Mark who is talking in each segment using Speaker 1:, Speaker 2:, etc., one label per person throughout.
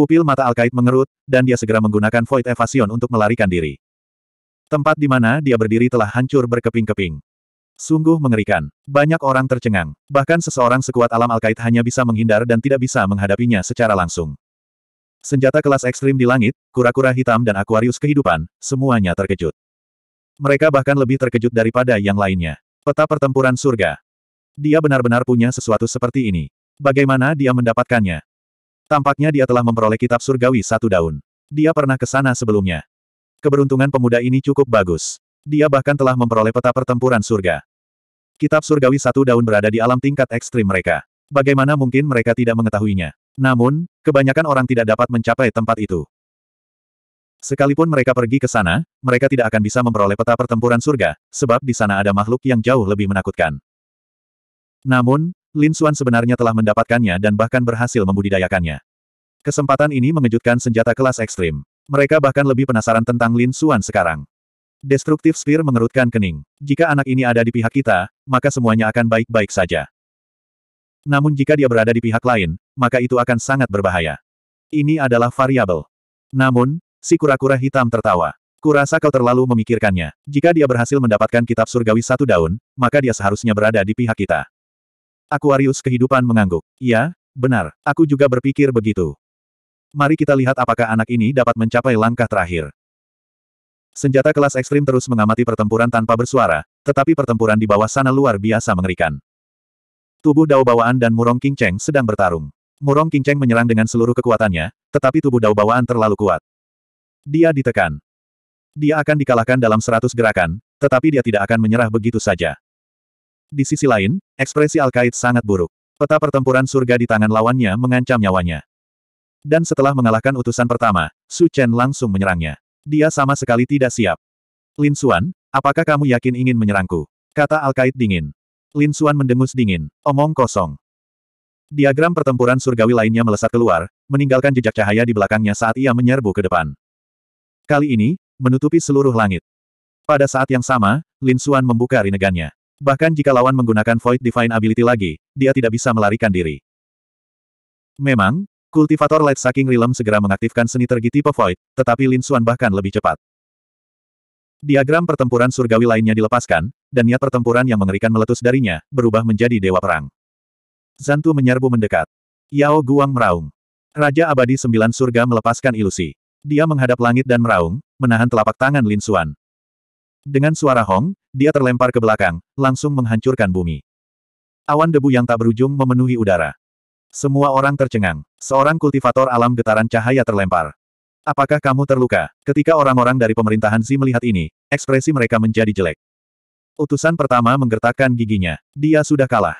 Speaker 1: Pupil mata Alkaid mengerut, dan dia segera menggunakan Void Evasion untuk melarikan diri. Tempat di mana dia berdiri telah hancur berkeping-keping. Sungguh mengerikan. Banyak orang tercengang. Bahkan seseorang sekuat alam Alkaid hanya bisa menghindar dan tidak bisa menghadapinya secara langsung. Senjata kelas ekstrim di langit, kura-kura hitam dan Aquarius kehidupan, semuanya terkejut. Mereka bahkan lebih terkejut daripada yang lainnya. Peta pertempuran surga. Dia benar-benar punya sesuatu seperti ini. Bagaimana dia mendapatkannya? Tampaknya dia telah memperoleh kitab surgawi satu daun. Dia pernah ke sana sebelumnya. Keberuntungan pemuda ini cukup bagus. Dia bahkan telah memperoleh peta pertempuran surga. Kitab surgawi satu daun berada di alam tingkat ekstrim mereka. Bagaimana mungkin mereka tidak mengetahuinya? Namun, kebanyakan orang tidak dapat mencapai tempat itu. Sekalipun mereka pergi ke sana, mereka tidak akan bisa memperoleh peta pertempuran surga, sebab di sana ada makhluk yang jauh lebih menakutkan. Namun, Lin Xuan sebenarnya telah mendapatkannya dan bahkan berhasil membudidayakannya. Kesempatan ini mengejutkan senjata kelas ekstrim. Mereka bahkan lebih penasaran tentang Lin Xuan sekarang. Destruktif Spear mengerutkan kening. Jika anak ini ada di pihak kita, maka semuanya akan baik-baik saja. Namun jika dia berada di pihak lain, maka itu akan sangat berbahaya. Ini adalah variabel. Namun, si kura-kura hitam tertawa. Kurasa kau terlalu memikirkannya. Jika dia berhasil mendapatkan kitab surgawi satu daun, maka dia seharusnya berada di pihak kita. Aquarius kehidupan mengangguk. Ya, benar. Aku juga berpikir begitu. Mari kita lihat apakah anak ini dapat mencapai langkah terakhir. Senjata kelas ekstrim terus mengamati pertempuran tanpa bersuara, tetapi pertempuran di bawah sana luar biasa mengerikan. Tubuh Dao Bawaan dan Murong King Cheng sedang bertarung. Murong King Cheng menyerang dengan seluruh kekuatannya, tetapi tubuh Dao Bawaan terlalu kuat. Dia ditekan. Dia akan dikalahkan dalam seratus gerakan, tetapi dia tidak akan menyerah begitu saja. Di sisi lain, ekspresi Al-Qaid sangat buruk. Peta pertempuran surga di tangan lawannya mengancam nyawanya. Dan setelah mengalahkan utusan pertama, Su Chen langsung menyerangnya. Dia sama sekali tidak siap. Lin Xuan, apakah kamu yakin ingin menyerangku? Kata Alkait dingin. Lin Xuan mendengus dingin, omong kosong. Diagram pertempuran surgawi lainnya melesat keluar, meninggalkan jejak cahaya di belakangnya saat ia menyerbu ke depan. Kali ini, menutupi seluruh langit. Pada saat yang sama, Lin Xuan membuka rinegannya. Bahkan jika lawan menggunakan Void Divine Ability lagi, dia tidak bisa melarikan diri. Memang, Kultivator Light Saking Realm segera mengaktifkan seni tergi tipe Void, tetapi Lin Xuan bahkan lebih cepat. Diagram pertempuran surgawi lainnya dilepaskan, dan niat pertempuran yang mengerikan meletus darinya, berubah menjadi dewa perang. Zantu menyerbu mendekat. Yao Guang meraung. Raja abadi sembilan surga melepaskan ilusi. Dia menghadap langit dan meraung, menahan telapak tangan Lin Xuan. Dengan suara hong, dia terlempar ke belakang, langsung menghancurkan bumi. Awan debu yang tak berujung memenuhi udara. Semua orang tercengang. Seorang kultivator alam getaran cahaya terlempar. Apakah kamu terluka? Ketika orang-orang dari pemerintahan Xi melihat ini, ekspresi mereka menjadi jelek. Utusan pertama menggertakkan giginya. Dia sudah kalah.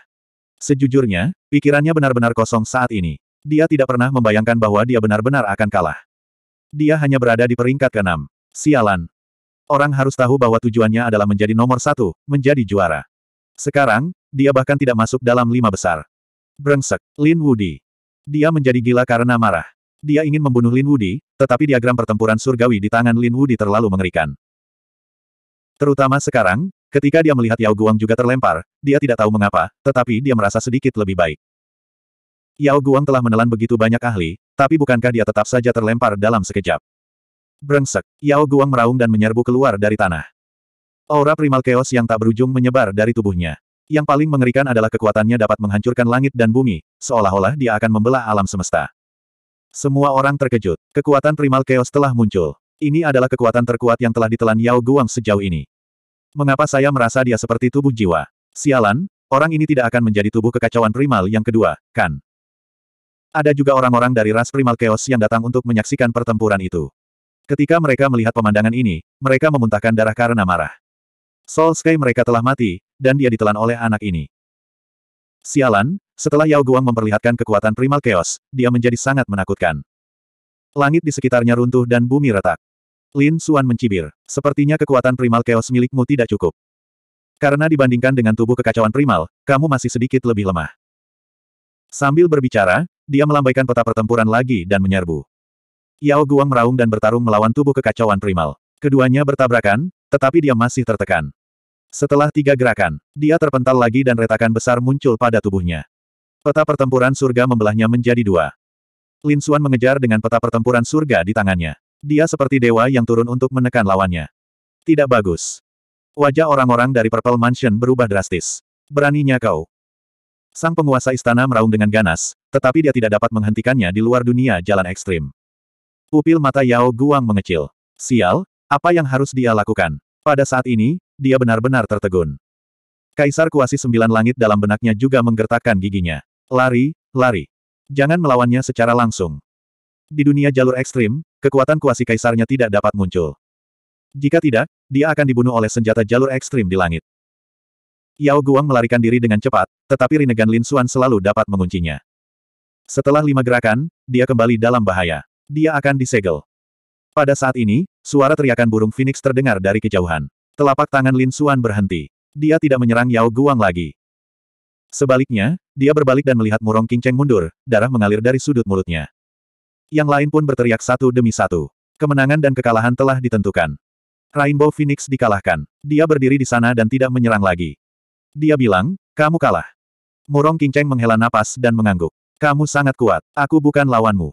Speaker 1: Sejujurnya, pikirannya benar-benar kosong saat ini. Dia tidak pernah membayangkan bahwa dia benar-benar akan kalah. Dia hanya berada di peringkat keenam. Sialan. Orang harus tahu bahwa tujuannya adalah menjadi nomor satu, menjadi juara. Sekarang, dia bahkan tidak masuk dalam lima besar. Brengsek, Lin Wudi. Dia menjadi gila karena marah. Dia ingin membunuh Lin Wudi, tetapi diagram pertempuran surgawi di tangan Lin Wudi terlalu mengerikan. Terutama sekarang, ketika dia melihat Yao Guang juga terlempar, dia tidak tahu mengapa, tetapi dia merasa sedikit lebih baik. Yao Guang telah menelan begitu banyak ahli, tapi bukankah dia tetap saja terlempar dalam sekejap? Brengsek, Yao Guang meraung dan menyerbu keluar dari tanah. Aura primal chaos yang tak berujung menyebar dari tubuhnya. Yang paling mengerikan adalah kekuatannya dapat menghancurkan langit dan bumi, seolah-olah dia akan membelah alam semesta. Semua orang terkejut. Kekuatan primal chaos telah muncul. Ini adalah kekuatan terkuat yang telah ditelan Yao Guang sejauh ini. Mengapa saya merasa dia seperti tubuh jiwa? Sialan, orang ini tidak akan menjadi tubuh kekacauan primal yang kedua, kan? Ada juga orang-orang dari ras primal chaos yang datang untuk menyaksikan pertempuran itu. Ketika mereka melihat pemandangan ini, mereka memuntahkan darah karena marah. Soul Sky mereka telah mati, dan dia ditelan oleh anak ini. Sialan, setelah Yao Guang memperlihatkan kekuatan primal chaos, dia menjadi sangat menakutkan. Langit di sekitarnya runtuh dan bumi retak. Lin Xuan mencibir. Sepertinya kekuatan primal chaos milikmu tidak cukup. Karena dibandingkan dengan tubuh kekacauan primal, kamu masih sedikit lebih lemah. Sambil berbicara, dia melambaikan peta pertempuran lagi dan menyerbu. Yao Guang meraung dan bertarung melawan tubuh kekacauan primal. Keduanya bertabrakan, tetapi dia masih tertekan. Setelah tiga gerakan, dia terpental lagi dan retakan besar muncul pada tubuhnya. Peta pertempuran surga membelahnya menjadi dua. Lin Xuan mengejar dengan peta pertempuran surga di tangannya. Dia seperti dewa yang turun untuk menekan lawannya. Tidak bagus. Wajah orang-orang dari Purple Mansion berubah drastis. Beraninya kau. Sang penguasa istana meraung dengan ganas, tetapi dia tidak dapat menghentikannya di luar dunia jalan ekstrim. Pupil mata Yao Guang mengecil. Sial, apa yang harus dia lakukan? Pada saat ini, dia benar-benar tertegun. Kaisar Kuasi Sembilan Langit dalam benaknya juga menggertakkan giginya. Lari, lari. Jangan melawannya secara langsung. Di dunia jalur ekstrim, kekuatan kuasi kaisarnya tidak dapat muncul. Jika tidak, dia akan dibunuh oleh senjata jalur ekstrim di langit. Yao Guang melarikan diri dengan cepat, tetapi Rinnegan Lin Suan selalu dapat menguncinya. Setelah lima gerakan, dia kembali dalam bahaya. Dia akan disegel. Pada saat ini, Suara teriakan burung Phoenix terdengar dari kejauhan. Telapak tangan Lin Xuan berhenti. Dia tidak menyerang Yao Guang lagi. Sebaliknya, dia berbalik dan melihat Murong Qingcheng mundur, darah mengalir dari sudut mulutnya. Yang lain pun berteriak satu demi satu. Kemenangan dan kekalahan telah ditentukan. Rainbow Phoenix dikalahkan. Dia berdiri di sana dan tidak menyerang lagi. Dia bilang, kamu kalah. Murong Qingcheng menghela napas dan mengangguk. Kamu sangat kuat, aku bukan lawanmu.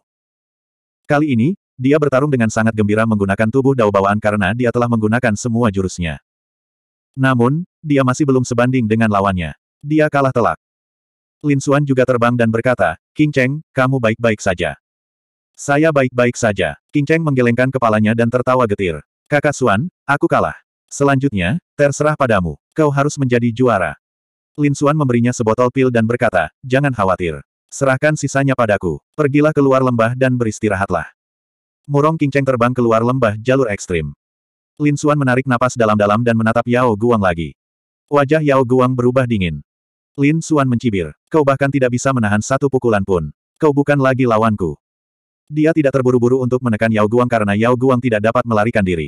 Speaker 1: Kali ini, dia bertarung dengan sangat gembira menggunakan tubuh dao bawaan karena dia telah menggunakan semua jurusnya. Namun, dia masih belum sebanding dengan lawannya. Dia kalah telak. Lin Xuan juga terbang dan berkata, King Cheng, kamu baik-baik saja. Saya baik-baik saja. King Cheng menggelengkan kepalanya dan tertawa getir. Kakak Xuan, aku kalah. Selanjutnya, terserah padamu. Kau harus menjadi juara. Lin Xuan memberinya sebotol pil dan berkata, jangan khawatir. Serahkan sisanya padaku. Pergilah keluar lembah dan beristirahatlah. Murong Cheng terbang keluar lembah jalur ekstrim. Lin Suan menarik napas dalam-dalam dan menatap Yao Guang lagi. Wajah Yao Guang berubah dingin. Lin Suan mencibir. Kau bahkan tidak bisa menahan satu pukulan pun. Kau bukan lagi lawanku. Dia tidak terburu-buru untuk menekan Yao Guang karena Yao Guang tidak dapat melarikan diri.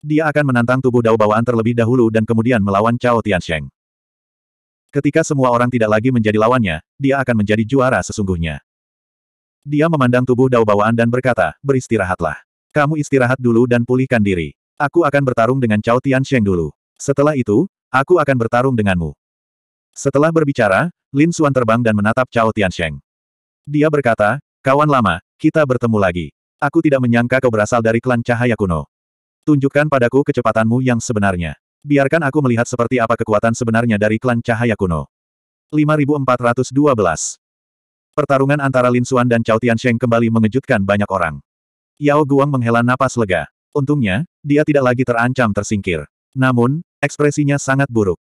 Speaker 1: Dia akan menantang tubuh Dao Bawaan terlebih dahulu dan kemudian melawan Cao Tiansheng. Ketika semua orang tidak lagi menjadi lawannya, dia akan menjadi juara sesungguhnya. Dia memandang tubuh Dao bawaan dan berkata, beristirahatlah. Kamu istirahat dulu dan pulihkan diri. Aku akan bertarung dengan Cao Tiansheng dulu. Setelah itu, aku akan bertarung denganmu. Setelah berbicara, Lin Xuan terbang dan menatap Cao Tiansheng. Dia berkata, kawan lama, kita bertemu lagi. Aku tidak menyangka kau berasal dari klan cahaya kuno. Tunjukkan padaku kecepatanmu yang sebenarnya. Biarkan aku melihat seperti apa kekuatan sebenarnya dari klan cahaya kuno. 5412 Pertarungan antara Lin Xuan dan Cao Tiansheng kembali mengejutkan banyak orang. Yao Guang menghela napas lega. Untungnya, dia tidak lagi terancam tersingkir. Namun, ekspresinya sangat buruk.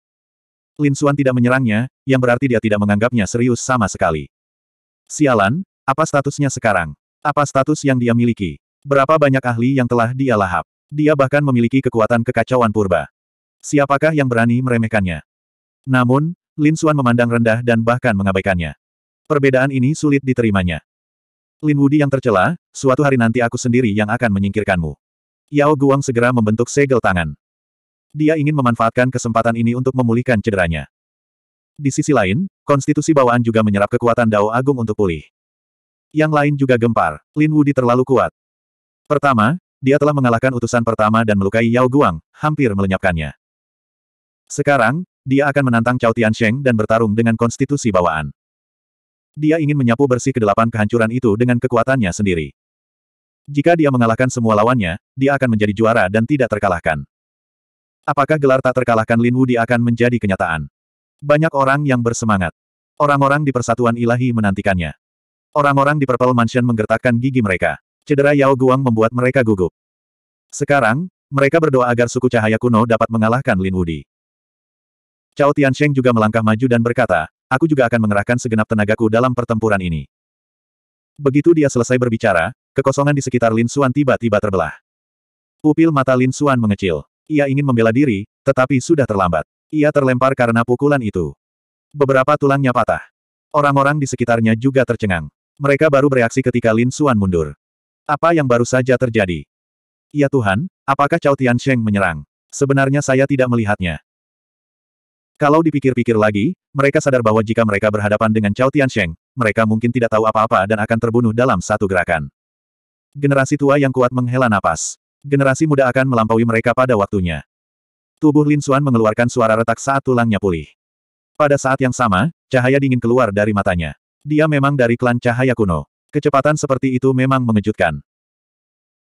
Speaker 1: Lin Xuan tidak menyerangnya, yang berarti dia tidak menganggapnya serius sama sekali. Sialan, apa statusnya sekarang? Apa status yang dia miliki? Berapa banyak ahli yang telah dia lahap? Dia bahkan memiliki kekuatan kekacauan purba. Siapakah yang berani meremehkannya? Namun, Lin Xuan memandang rendah dan bahkan mengabaikannya. Perbedaan ini sulit diterimanya. Lin Wudi yang tercela, suatu hari nanti aku sendiri yang akan menyingkirkanmu. Yao Guang segera membentuk segel tangan. Dia ingin memanfaatkan kesempatan ini untuk memulihkan cederanya. Di sisi lain, konstitusi bawaan juga menyerap kekuatan Dao Agung untuk pulih. Yang lain juga gempar, Lin Wudi terlalu kuat. Pertama, dia telah mengalahkan utusan pertama dan melukai Yao Guang, hampir melenyapkannya. Sekarang, dia akan menantang Cao Tiansheng dan bertarung dengan konstitusi bawaan. Dia ingin menyapu bersih kedelapan kehancuran itu dengan kekuatannya sendiri. Jika dia mengalahkan semua lawannya, dia akan menjadi juara dan tidak terkalahkan. Apakah gelar tak terkalahkan Lin Wudi akan menjadi kenyataan? Banyak orang yang bersemangat. Orang-orang di persatuan ilahi menantikannya. Orang-orang di Purple Mansion menggertakkan gigi mereka. Cedera Yao Guang membuat mereka gugup. Sekarang, mereka berdoa agar suku cahaya kuno dapat mengalahkan Lin Wudi. Cao Tiansheng juga melangkah maju dan berkata, aku juga akan mengerahkan segenap tenagaku dalam pertempuran ini. Begitu dia selesai berbicara, kekosongan di sekitar Lin Xuan tiba-tiba terbelah. Pupil mata Lin Xuan mengecil. Ia ingin membela diri, tetapi sudah terlambat. Ia terlempar karena pukulan itu. Beberapa tulangnya patah. Orang-orang di sekitarnya juga tercengang. Mereka baru bereaksi ketika Lin Xuan mundur. Apa yang baru saja terjadi? Ya Tuhan, apakah Cao Sheng menyerang? Sebenarnya saya tidak melihatnya. Kalau dipikir-pikir lagi, mereka sadar bahwa jika mereka berhadapan dengan Cao Tiansheng, mereka mungkin tidak tahu apa-apa dan akan terbunuh dalam satu gerakan. Generasi tua yang kuat menghela napas. Generasi muda akan melampaui mereka pada waktunya. Tubuh Lin Xuan mengeluarkan suara retak saat tulangnya pulih. Pada saat yang sama, cahaya dingin keluar dari matanya. Dia memang dari klan cahaya kuno. Kecepatan seperti itu memang mengejutkan.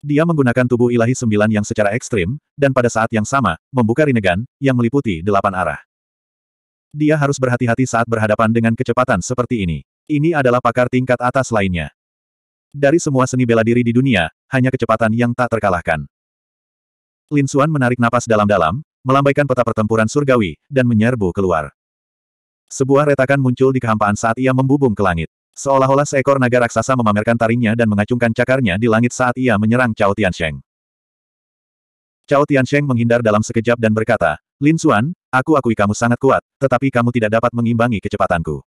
Speaker 1: Dia menggunakan tubuh ilahi sembilan yang secara ekstrim, dan pada saat yang sama, membuka Rinegan yang meliputi delapan arah. Dia harus berhati-hati saat berhadapan dengan kecepatan seperti ini. Ini adalah pakar tingkat atas lainnya. Dari semua seni bela diri di dunia, hanya kecepatan yang tak terkalahkan. Lin Xuan menarik napas dalam-dalam, melambaikan peta pertempuran surgawi, dan menyerbu keluar. Sebuah retakan muncul di kehampaan saat ia membubung ke langit. Seolah-olah seekor naga raksasa memamerkan taringnya dan mengacungkan cakarnya di langit saat ia menyerang Cao Tiansheng. Cao Tiansheng menghindar dalam sekejap dan berkata, Lin Xuan, aku akui kamu sangat kuat, tetapi kamu tidak dapat mengimbangi kecepatanku.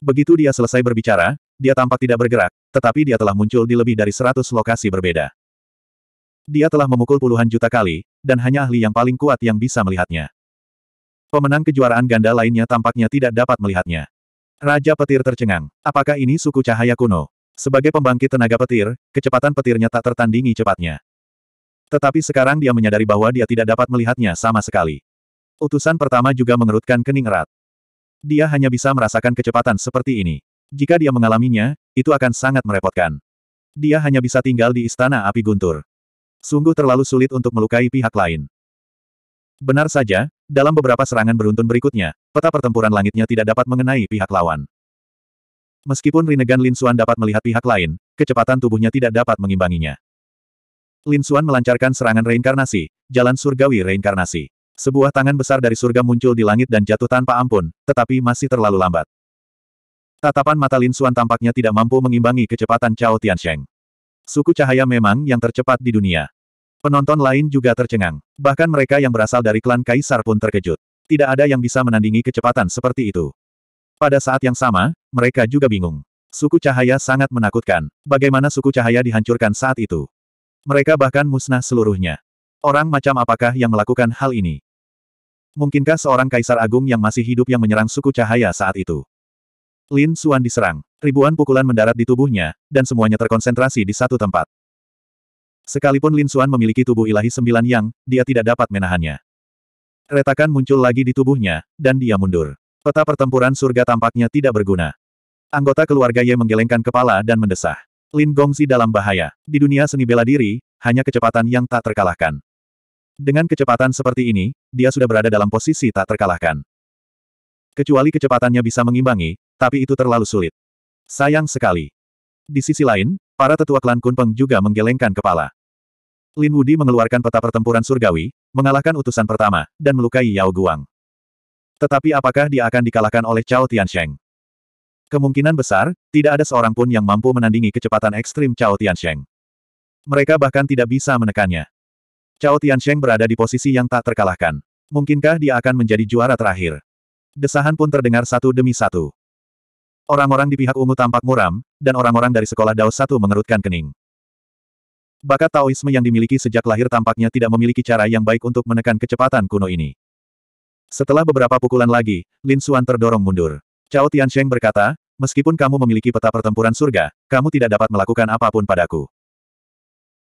Speaker 1: Begitu dia selesai berbicara, dia tampak tidak bergerak, tetapi dia telah muncul di lebih dari seratus lokasi berbeda. Dia telah memukul puluhan juta kali, dan hanya ahli yang paling kuat yang bisa melihatnya. Pemenang kejuaraan ganda lainnya tampaknya tidak dapat melihatnya. Raja petir tercengang. Apakah ini suku cahaya kuno? Sebagai pembangkit tenaga petir, kecepatan petirnya tak tertandingi cepatnya. Tetapi sekarang dia menyadari bahwa dia tidak dapat melihatnya sama sekali. Utusan pertama juga mengerutkan kening erat. Dia hanya bisa merasakan kecepatan seperti ini. Jika dia mengalaminya, itu akan sangat merepotkan. Dia hanya bisa tinggal di istana api guntur. Sungguh terlalu sulit untuk melukai pihak lain. Benar saja, dalam beberapa serangan beruntun berikutnya, peta pertempuran langitnya tidak dapat mengenai pihak lawan. Meskipun Rinnegan Lin Suan dapat melihat pihak lain, kecepatan tubuhnya tidak dapat mengimbanginya. Lin Xuan melancarkan serangan reinkarnasi, jalan surgawi reinkarnasi. Sebuah tangan besar dari surga muncul di langit dan jatuh tanpa ampun, tetapi masih terlalu lambat. Tatapan mata Lin Xuan tampaknya tidak mampu mengimbangi kecepatan Cao Tiansheng. Suku cahaya memang yang tercepat di dunia. Penonton lain juga tercengang. Bahkan mereka yang berasal dari klan Kaisar pun terkejut. Tidak ada yang bisa menandingi kecepatan seperti itu. Pada saat yang sama, mereka juga bingung. Suku cahaya sangat menakutkan. Bagaimana suku cahaya dihancurkan saat itu? Mereka bahkan musnah seluruhnya. Orang macam apakah yang melakukan hal ini? Mungkinkah seorang kaisar agung yang masih hidup yang menyerang suku cahaya saat itu? Lin Suan diserang. Ribuan pukulan mendarat di tubuhnya, dan semuanya terkonsentrasi di satu tempat. Sekalipun Lin Suan memiliki tubuh ilahi sembilan yang, dia tidak dapat menahannya. Retakan muncul lagi di tubuhnya, dan dia mundur. Peta pertempuran surga tampaknya tidak berguna. Anggota keluarga Ye menggelengkan kepala dan mendesah. Lin Gongzi dalam bahaya. Di dunia seni bela diri, hanya kecepatan yang tak terkalahkan. Dengan kecepatan seperti ini, dia sudah berada dalam posisi tak terkalahkan. Kecuali kecepatannya bisa mengimbangi, tapi itu terlalu sulit. Sayang sekali. Di sisi lain, para tetua klan Kunpeng juga menggelengkan kepala. Lin Wudi mengeluarkan peta pertempuran surgawi, mengalahkan utusan pertama, dan melukai Yao Guang. Tetapi apakah dia akan dikalahkan oleh Cao Tiansheng? Kemungkinan besar, tidak ada seorang pun yang mampu menandingi kecepatan ekstrim Cao Tiansheng. Mereka bahkan tidak bisa menekannya. Cao Tiansheng berada di posisi yang tak terkalahkan. Mungkinkah dia akan menjadi juara terakhir? Desahan pun terdengar satu demi satu. Orang-orang di pihak ungu tampak muram, dan orang-orang dari sekolah Dao satu mengerutkan kening. Bakat Taoisme yang dimiliki sejak lahir tampaknya tidak memiliki cara yang baik untuk menekan kecepatan kuno ini. Setelah beberapa pukulan lagi, Lin Xuan terdorong mundur. Cao Tiansheng berkata, meskipun kamu memiliki peta pertempuran surga, kamu tidak dapat melakukan apapun padaku.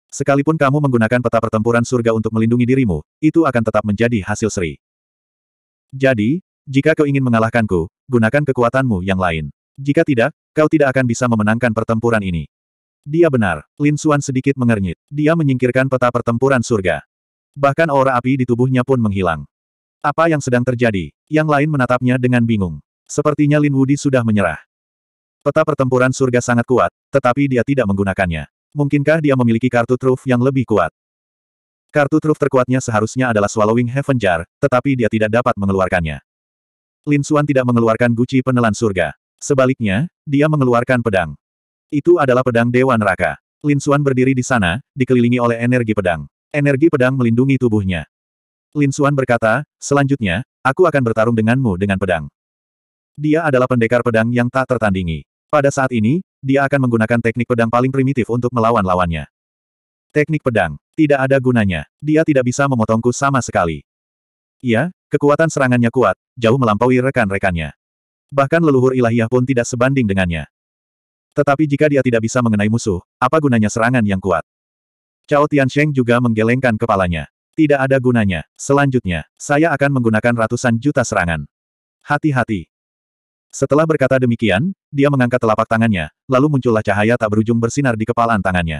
Speaker 1: Sekalipun kamu menggunakan peta pertempuran surga untuk melindungi dirimu, itu akan tetap menjadi hasil seri. Jadi, jika kau ingin mengalahkanku, gunakan kekuatanmu yang lain. Jika tidak, kau tidak akan bisa memenangkan pertempuran ini. Dia benar, Lin Suan sedikit mengernyit. Dia menyingkirkan peta pertempuran surga. Bahkan aura api di tubuhnya pun menghilang. Apa yang sedang terjadi? Yang lain menatapnya dengan bingung. Sepertinya Lin Wudi sudah menyerah. Peta pertempuran surga sangat kuat, tetapi dia tidak menggunakannya. Mungkinkah dia memiliki kartu truf yang lebih kuat? Kartu truf terkuatnya seharusnya adalah Swallowing Heaven Jar, tetapi dia tidak dapat mengeluarkannya. Lin Xuan tidak mengeluarkan guci penelan surga. Sebaliknya, dia mengeluarkan pedang. Itu adalah pedang Dewa Neraka. Lin Xuan berdiri di sana, dikelilingi oleh energi pedang. Energi pedang melindungi tubuhnya. Lin Xuan berkata, selanjutnya, aku akan bertarung denganmu dengan pedang. Dia adalah pendekar pedang yang tak tertandingi. Pada saat ini, dia akan menggunakan teknik pedang paling primitif untuk melawan lawannya. Teknik pedang. Tidak ada gunanya. Dia tidak bisa memotongku sama sekali. Iya, kekuatan serangannya kuat, jauh melampaui rekan-rekannya. Bahkan leluhur ilahiyah pun tidak sebanding dengannya. Tetapi jika dia tidak bisa mengenai musuh, apa gunanya serangan yang kuat? Cao Tiansheng juga menggelengkan kepalanya. Tidak ada gunanya. Selanjutnya, saya akan menggunakan ratusan juta serangan. Hati-hati, setelah berkata demikian, dia mengangkat telapak tangannya, lalu muncullah cahaya tak berujung bersinar di kepalaan tangannya.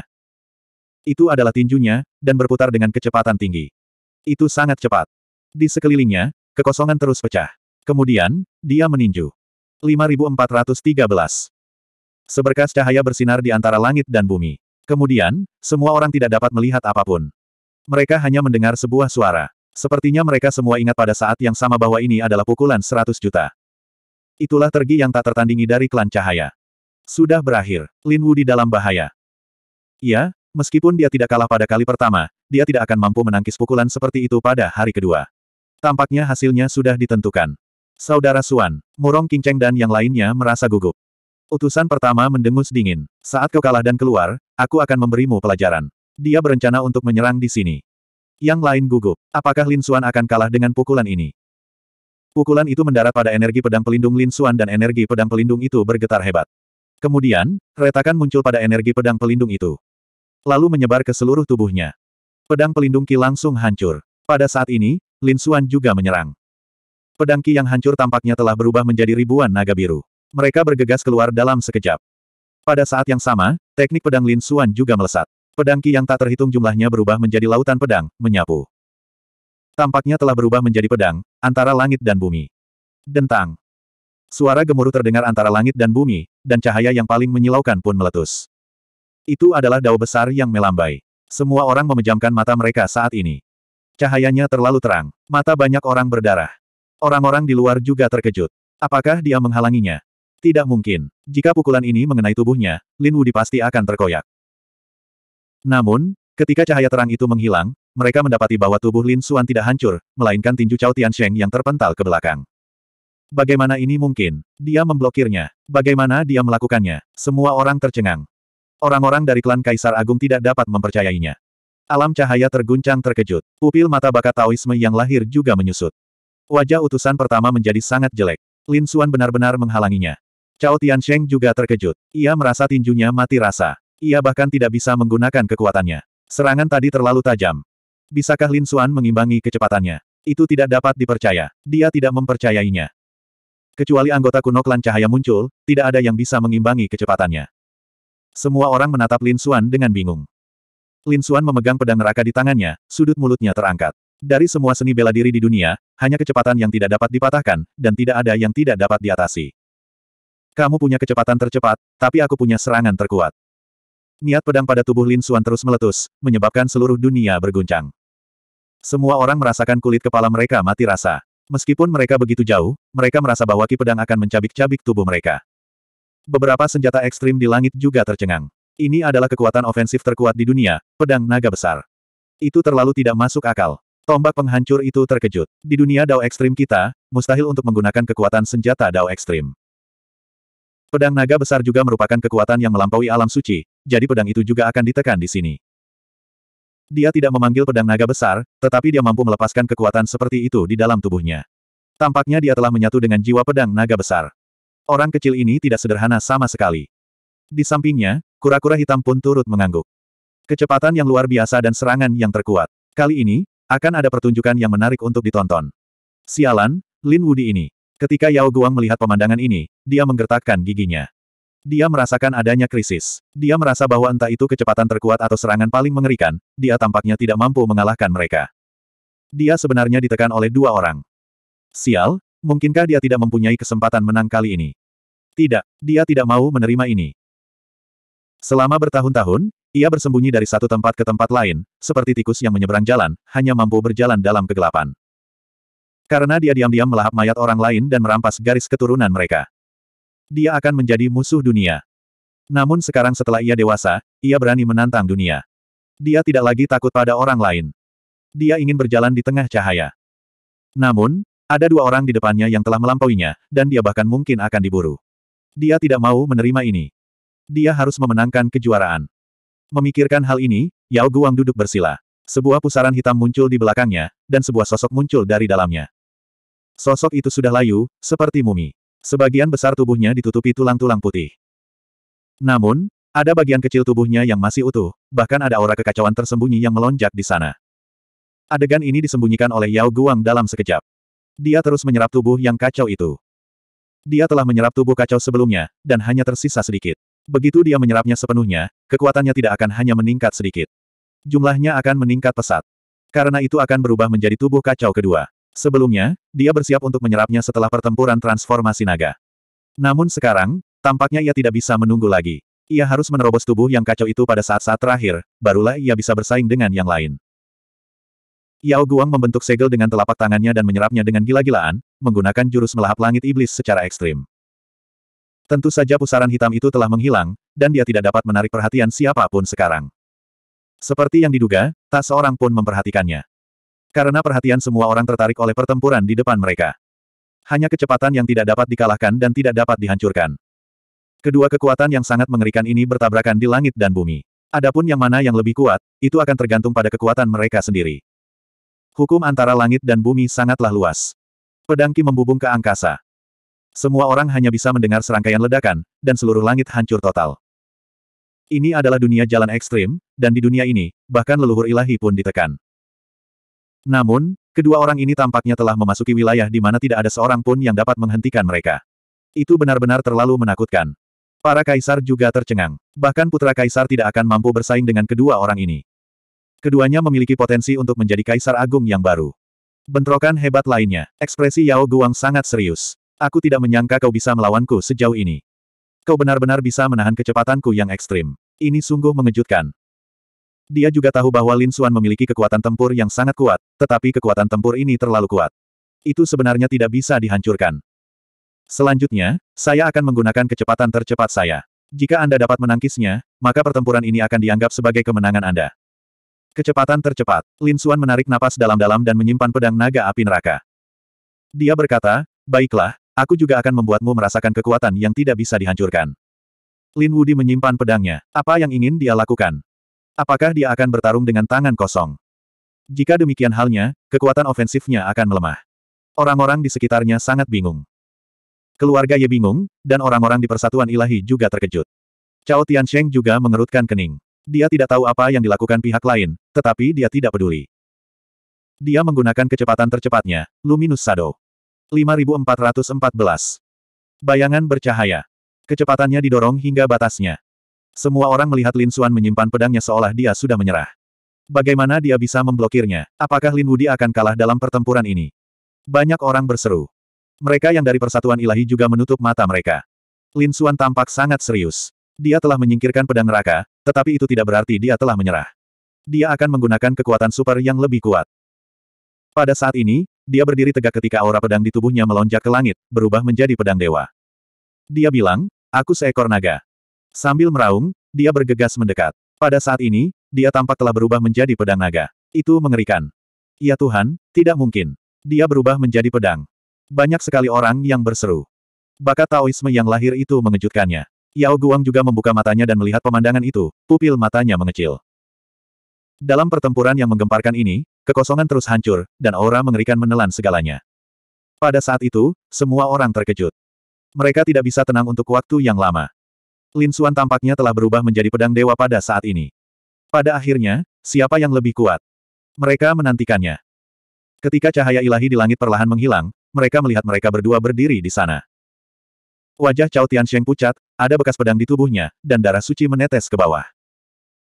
Speaker 1: Itu adalah tinjunya, dan berputar dengan kecepatan tinggi. Itu sangat cepat. Di sekelilingnya, kekosongan terus pecah. Kemudian, dia meninju. 5413. Seberkas cahaya bersinar di antara langit dan bumi. Kemudian, semua orang tidak dapat melihat apapun. Mereka hanya mendengar sebuah suara. Sepertinya mereka semua ingat pada saat yang sama bahwa ini adalah pukulan 100 juta. Itulah tergi yang tak tertandingi dari klan cahaya. Sudah berakhir. Lin Wu di dalam bahaya. Ya, meskipun dia tidak kalah pada kali pertama, dia tidak akan mampu menangkis pukulan seperti itu pada hari kedua. Tampaknya hasilnya sudah ditentukan. Saudara Suan, Murong Kingcheng dan yang lainnya merasa gugup. Utusan pertama mendengus dingin. Saat kau kalah dan keluar, aku akan memberimu pelajaran. Dia berencana untuk menyerang di sini. Yang lain gugup. Apakah Lin Suan akan kalah dengan pukulan ini? Pukulan itu mendarat pada energi pedang pelindung Lin Xuan dan energi pedang pelindung itu bergetar hebat. Kemudian, retakan muncul pada energi pedang pelindung itu. Lalu menyebar ke seluruh tubuhnya. Pedang pelindung Qi langsung hancur. Pada saat ini, Lin Xuan juga menyerang. Pedang Qi yang hancur tampaknya telah berubah menjadi ribuan naga biru. Mereka bergegas keluar dalam sekejap. Pada saat yang sama, teknik pedang Lin Xuan juga melesat. Pedang Qi yang tak terhitung jumlahnya berubah menjadi lautan pedang, menyapu. Tampaknya telah berubah menjadi pedang, antara langit dan bumi. Dentang. Suara gemuruh terdengar antara langit dan bumi, dan cahaya yang paling menyilaukan pun meletus. Itu adalah dao besar yang melambai. Semua orang memejamkan mata mereka saat ini. Cahayanya terlalu terang, mata banyak orang berdarah. Orang-orang di luar juga terkejut. Apakah dia menghalanginya? Tidak mungkin. Jika pukulan ini mengenai tubuhnya, Lin Wudi pasti akan terkoyak. Namun, Ketika cahaya terang itu menghilang, mereka mendapati bahwa tubuh Lin Xuan tidak hancur, melainkan tinju Cao Tian Sheng yang terpental ke belakang. Bagaimana ini mungkin? Dia memblokirnya. Bagaimana dia melakukannya? Semua orang tercengang. Orang-orang dari klan Kaisar Agung tidak dapat mempercayainya. Alam cahaya terguncang terkejut. Pupil mata bakat Taoisme yang lahir juga menyusut. Wajah utusan pertama menjadi sangat jelek. Lin Xuan benar-benar menghalanginya. Cao Tian Sheng juga terkejut. Ia merasa tinjunya mati rasa. Ia bahkan tidak bisa menggunakan kekuatannya. Serangan tadi terlalu tajam. Bisakah Lin Xuan mengimbangi kecepatannya? Itu tidak dapat dipercaya. Dia tidak mempercayainya. Kecuali anggota kuno klan cahaya muncul, tidak ada yang bisa mengimbangi kecepatannya. Semua orang menatap Lin Xuan dengan bingung. Lin Xuan memegang pedang neraka di tangannya, sudut mulutnya terangkat. Dari semua seni bela diri di dunia, hanya kecepatan yang tidak dapat dipatahkan, dan tidak ada yang tidak dapat diatasi. Kamu punya kecepatan tercepat, tapi aku punya serangan terkuat. Niat pedang pada tubuh Lin Suan terus meletus, menyebabkan seluruh dunia berguncang. Semua orang merasakan kulit kepala mereka mati rasa. Meskipun mereka begitu jauh, mereka merasa bahwa ki pedang akan mencabik-cabik tubuh mereka. Beberapa senjata ekstrim di langit juga tercengang. Ini adalah kekuatan ofensif terkuat di dunia, pedang naga besar. Itu terlalu tidak masuk akal. Tombak penghancur itu terkejut. Di dunia Dao ekstrim kita, mustahil untuk menggunakan kekuatan senjata Dao ekstrim. Pedang naga besar juga merupakan kekuatan yang melampaui alam suci, jadi pedang itu juga akan ditekan di sini. Dia tidak memanggil pedang naga besar, tetapi dia mampu melepaskan kekuatan seperti itu di dalam tubuhnya. Tampaknya dia telah menyatu dengan jiwa pedang naga besar. Orang kecil ini tidak sederhana sama sekali. Di sampingnya, kura-kura hitam pun turut mengangguk. Kecepatan yang luar biasa dan serangan yang terkuat. Kali ini, akan ada pertunjukan yang menarik untuk ditonton. Sialan, Lin Wudi ini. Ketika Yao Guang melihat pemandangan ini, dia menggertakkan giginya. Dia merasakan adanya krisis. Dia merasa bahwa entah itu kecepatan terkuat atau serangan paling mengerikan, dia tampaknya tidak mampu mengalahkan mereka. Dia sebenarnya ditekan oleh dua orang. Sial, mungkinkah dia tidak mempunyai kesempatan menang kali ini? Tidak, dia tidak mau menerima ini. Selama bertahun-tahun, ia bersembunyi dari satu tempat ke tempat lain, seperti tikus yang menyeberang jalan, hanya mampu berjalan dalam kegelapan. Karena dia diam-diam melahap mayat orang lain dan merampas garis keturunan mereka dia akan menjadi musuh dunia. Namun sekarang setelah ia dewasa, ia berani menantang dunia. Dia tidak lagi takut pada orang lain. Dia ingin berjalan di tengah cahaya. Namun, ada dua orang di depannya yang telah melampauinya, dan dia bahkan mungkin akan diburu. Dia tidak mau menerima ini. Dia harus memenangkan kejuaraan. Memikirkan hal ini, Yao Guang duduk bersila. Sebuah pusaran hitam muncul di belakangnya, dan sebuah sosok muncul dari dalamnya. Sosok itu sudah layu, seperti mumi. Sebagian besar tubuhnya ditutupi tulang-tulang putih. Namun, ada bagian kecil tubuhnya yang masih utuh, bahkan ada aura kekacauan tersembunyi yang melonjak di sana. Adegan ini disembunyikan oleh Yao Guang dalam sekejap. Dia terus menyerap tubuh yang kacau itu. Dia telah menyerap tubuh kacau sebelumnya, dan hanya tersisa sedikit. Begitu dia menyerapnya sepenuhnya, kekuatannya tidak akan hanya meningkat sedikit. Jumlahnya akan meningkat pesat. Karena itu akan berubah menjadi tubuh kacau kedua. Sebelumnya, dia bersiap untuk menyerapnya setelah pertempuran transformasi naga. Namun sekarang, tampaknya ia tidak bisa menunggu lagi. Ia harus menerobos tubuh yang kacau itu pada saat-saat terakhir, barulah ia bisa bersaing dengan yang lain. Yao Guang membentuk segel dengan telapak tangannya dan menyerapnya dengan gila-gilaan, menggunakan jurus melahap langit iblis secara ekstrim. Tentu saja pusaran hitam itu telah menghilang, dan dia tidak dapat menarik perhatian siapapun sekarang. Seperti yang diduga, tak seorang pun memperhatikannya. Karena perhatian semua orang tertarik oleh pertempuran di depan mereka. Hanya kecepatan yang tidak dapat dikalahkan dan tidak dapat dihancurkan. Kedua kekuatan yang sangat mengerikan ini bertabrakan di langit dan bumi. Adapun yang mana yang lebih kuat, itu akan tergantung pada kekuatan mereka sendiri. Hukum antara langit dan bumi sangatlah luas. Pedangki membubung ke angkasa. Semua orang hanya bisa mendengar serangkaian ledakan, dan seluruh langit hancur total. Ini adalah dunia jalan ekstrim, dan di dunia ini, bahkan leluhur ilahi pun ditekan. Namun, kedua orang ini tampaknya telah memasuki wilayah di mana tidak ada seorang pun yang dapat menghentikan mereka. Itu benar-benar terlalu menakutkan. Para kaisar juga tercengang. Bahkan putra kaisar tidak akan mampu bersaing dengan kedua orang ini. Keduanya memiliki potensi untuk menjadi kaisar agung yang baru. Bentrokan hebat lainnya. Ekspresi Yao Guang sangat serius. Aku tidak menyangka kau bisa melawanku sejauh ini. Kau benar-benar bisa menahan kecepatanku yang ekstrim. Ini sungguh mengejutkan. Dia juga tahu bahwa Lin Suan memiliki kekuatan tempur yang sangat kuat, tetapi kekuatan tempur ini terlalu kuat. Itu sebenarnya tidak bisa dihancurkan. Selanjutnya, saya akan menggunakan kecepatan tercepat saya. Jika Anda dapat menangkisnya, maka pertempuran ini akan dianggap sebagai kemenangan Anda. Kecepatan tercepat, Lin Suan menarik napas dalam-dalam dan menyimpan pedang naga api neraka. Dia berkata, baiklah, aku juga akan membuatmu merasakan kekuatan yang tidak bisa dihancurkan. Lin Wudi menyimpan pedangnya. Apa yang ingin dia lakukan? Apakah dia akan bertarung dengan tangan kosong? Jika demikian halnya, kekuatan ofensifnya akan melemah. Orang-orang di sekitarnya sangat bingung. Keluarga Ye bingung, dan orang-orang di persatuan ilahi juga terkejut. Cao Tiansheng juga mengerutkan kening. Dia tidak tahu apa yang dilakukan pihak lain, tetapi dia tidak peduli. Dia menggunakan kecepatan tercepatnya, Luminous Shadow. 5414. Bayangan bercahaya. Kecepatannya didorong hingga batasnya. Semua orang melihat Lin Xuan menyimpan pedangnya seolah dia sudah menyerah. Bagaimana dia bisa memblokirnya? Apakah Lin Wudi akan kalah dalam pertempuran ini? Banyak orang berseru. Mereka yang dari Persatuan Ilahi juga menutup mata mereka. Lin Xuan tampak sangat serius. Dia telah menyingkirkan pedang neraka, tetapi itu tidak berarti dia telah menyerah. Dia akan menggunakan kekuatan super yang lebih kuat. Pada saat ini, dia berdiri tegak ketika aura pedang di tubuhnya melonjak ke langit, berubah menjadi pedang dewa. Dia bilang, aku seekor naga. Sambil meraung, dia bergegas mendekat. Pada saat ini, dia tampak telah berubah menjadi pedang naga. Itu mengerikan. Ya Tuhan, tidak mungkin. Dia berubah menjadi pedang. Banyak sekali orang yang berseru. Bakat Taoisme yang lahir itu mengejutkannya. Yao Guang juga membuka matanya dan melihat pemandangan itu, pupil matanya mengecil. Dalam pertempuran yang menggemparkan ini, kekosongan terus hancur, dan aura mengerikan menelan segalanya. Pada saat itu, semua orang terkejut. Mereka tidak bisa tenang untuk waktu yang lama. Lin Suan tampaknya telah berubah menjadi pedang dewa pada saat ini. Pada akhirnya, siapa yang lebih kuat? Mereka menantikannya. Ketika cahaya ilahi di langit perlahan menghilang, mereka melihat mereka berdua berdiri di sana. Wajah Cao Tiansheng pucat, ada bekas pedang di tubuhnya, dan darah suci menetes ke bawah.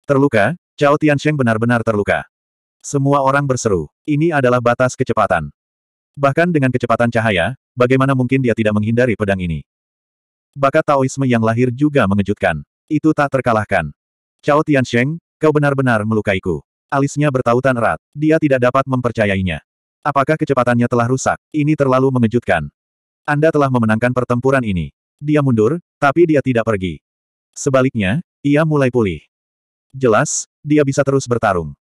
Speaker 1: Terluka, Cao Tiansheng benar-benar terluka. Semua orang berseru, ini adalah batas kecepatan. Bahkan dengan kecepatan cahaya, bagaimana mungkin dia tidak menghindari pedang ini? Bakat Taoisme yang lahir juga mengejutkan. Itu tak terkalahkan. Cao Tiansheng, kau benar-benar melukaiku. Alisnya bertautan erat. Dia tidak dapat mempercayainya. Apakah kecepatannya telah rusak? Ini terlalu mengejutkan. Anda telah memenangkan pertempuran ini. Dia mundur, tapi dia tidak pergi. Sebaliknya, ia mulai pulih. Jelas, dia bisa terus bertarung.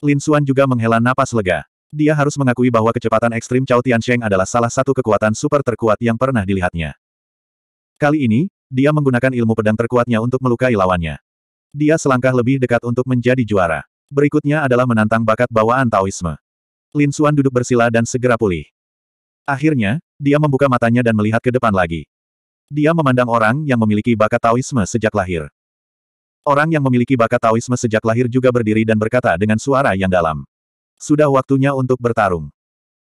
Speaker 1: Lin Xuan juga menghela napas lega. Dia harus mengakui bahwa kecepatan ekstrim Cao Tiansheng adalah salah satu kekuatan super terkuat yang pernah dilihatnya. Kali ini, dia menggunakan ilmu pedang terkuatnya untuk melukai lawannya. Dia selangkah lebih dekat untuk menjadi juara. Berikutnya adalah menantang bakat bawaan Taoisme. Lin Suan duduk bersila dan segera pulih. Akhirnya, dia membuka matanya dan melihat ke depan lagi. Dia memandang orang yang memiliki bakat Taoisme sejak lahir. Orang yang memiliki bakat Taoisme sejak lahir juga berdiri dan berkata dengan suara yang dalam. Sudah waktunya untuk bertarung.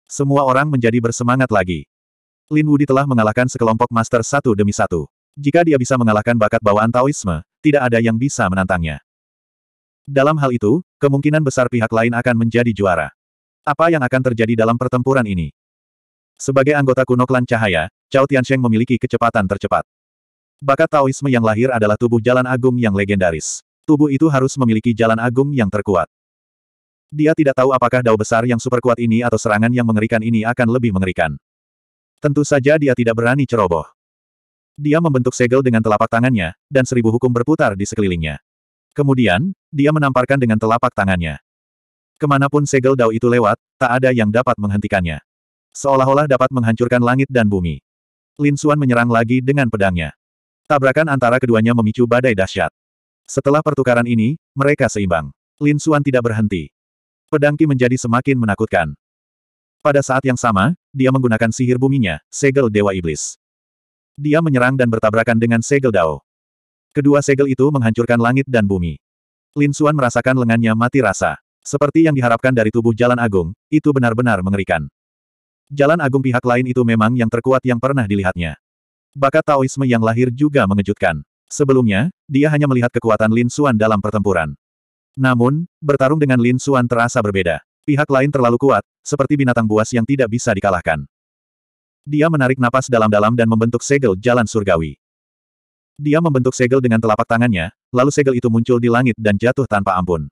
Speaker 1: Semua orang menjadi bersemangat lagi. Lin Wudi telah mengalahkan sekelompok master satu demi satu. Jika dia bisa mengalahkan bakat bawaan Taoisme, tidak ada yang bisa menantangnya. Dalam hal itu, kemungkinan besar pihak lain akan menjadi juara. Apa yang akan terjadi dalam pertempuran ini? Sebagai anggota kuno klan cahaya, Cao Tiansheng memiliki kecepatan tercepat. Bakat Taoisme yang lahir adalah tubuh jalan agung yang legendaris. Tubuh itu harus memiliki jalan agung yang terkuat. Dia tidak tahu apakah dao besar yang superkuat ini atau serangan yang mengerikan ini akan lebih mengerikan. Tentu saja dia tidak berani ceroboh. Dia membentuk segel dengan telapak tangannya, dan seribu hukum berputar di sekelilingnya. Kemudian, dia menamparkan dengan telapak tangannya. Kemanapun segel dao itu lewat, tak ada yang dapat menghentikannya. Seolah-olah dapat menghancurkan langit dan bumi. Lin Xuan menyerang lagi dengan pedangnya. Tabrakan antara keduanya memicu badai dahsyat. Setelah pertukaran ini, mereka seimbang. Lin Xuan tidak berhenti. Pedangki menjadi semakin menakutkan. Pada saat yang sama, dia menggunakan sihir buminya, segel Dewa Iblis. Dia menyerang dan bertabrakan dengan segel Dao. Kedua segel itu menghancurkan langit dan bumi. Lin Xuan merasakan lengannya mati rasa. Seperti yang diharapkan dari tubuh Jalan Agung, itu benar-benar mengerikan. Jalan Agung pihak lain itu memang yang terkuat yang pernah dilihatnya. Bakat Taoisme yang lahir juga mengejutkan. Sebelumnya, dia hanya melihat kekuatan Lin Xuan dalam pertempuran. Namun, bertarung dengan Lin Xuan terasa berbeda. Pihak lain terlalu kuat, seperti binatang buas yang tidak bisa dikalahkan. Dia menarik napas dalam-dalam dan membentuk segel jalan surgawi. Dia membentuk segel dengan telapak tangannya, lalu segel itu muncul di langit dan jatuh tanpa ampun.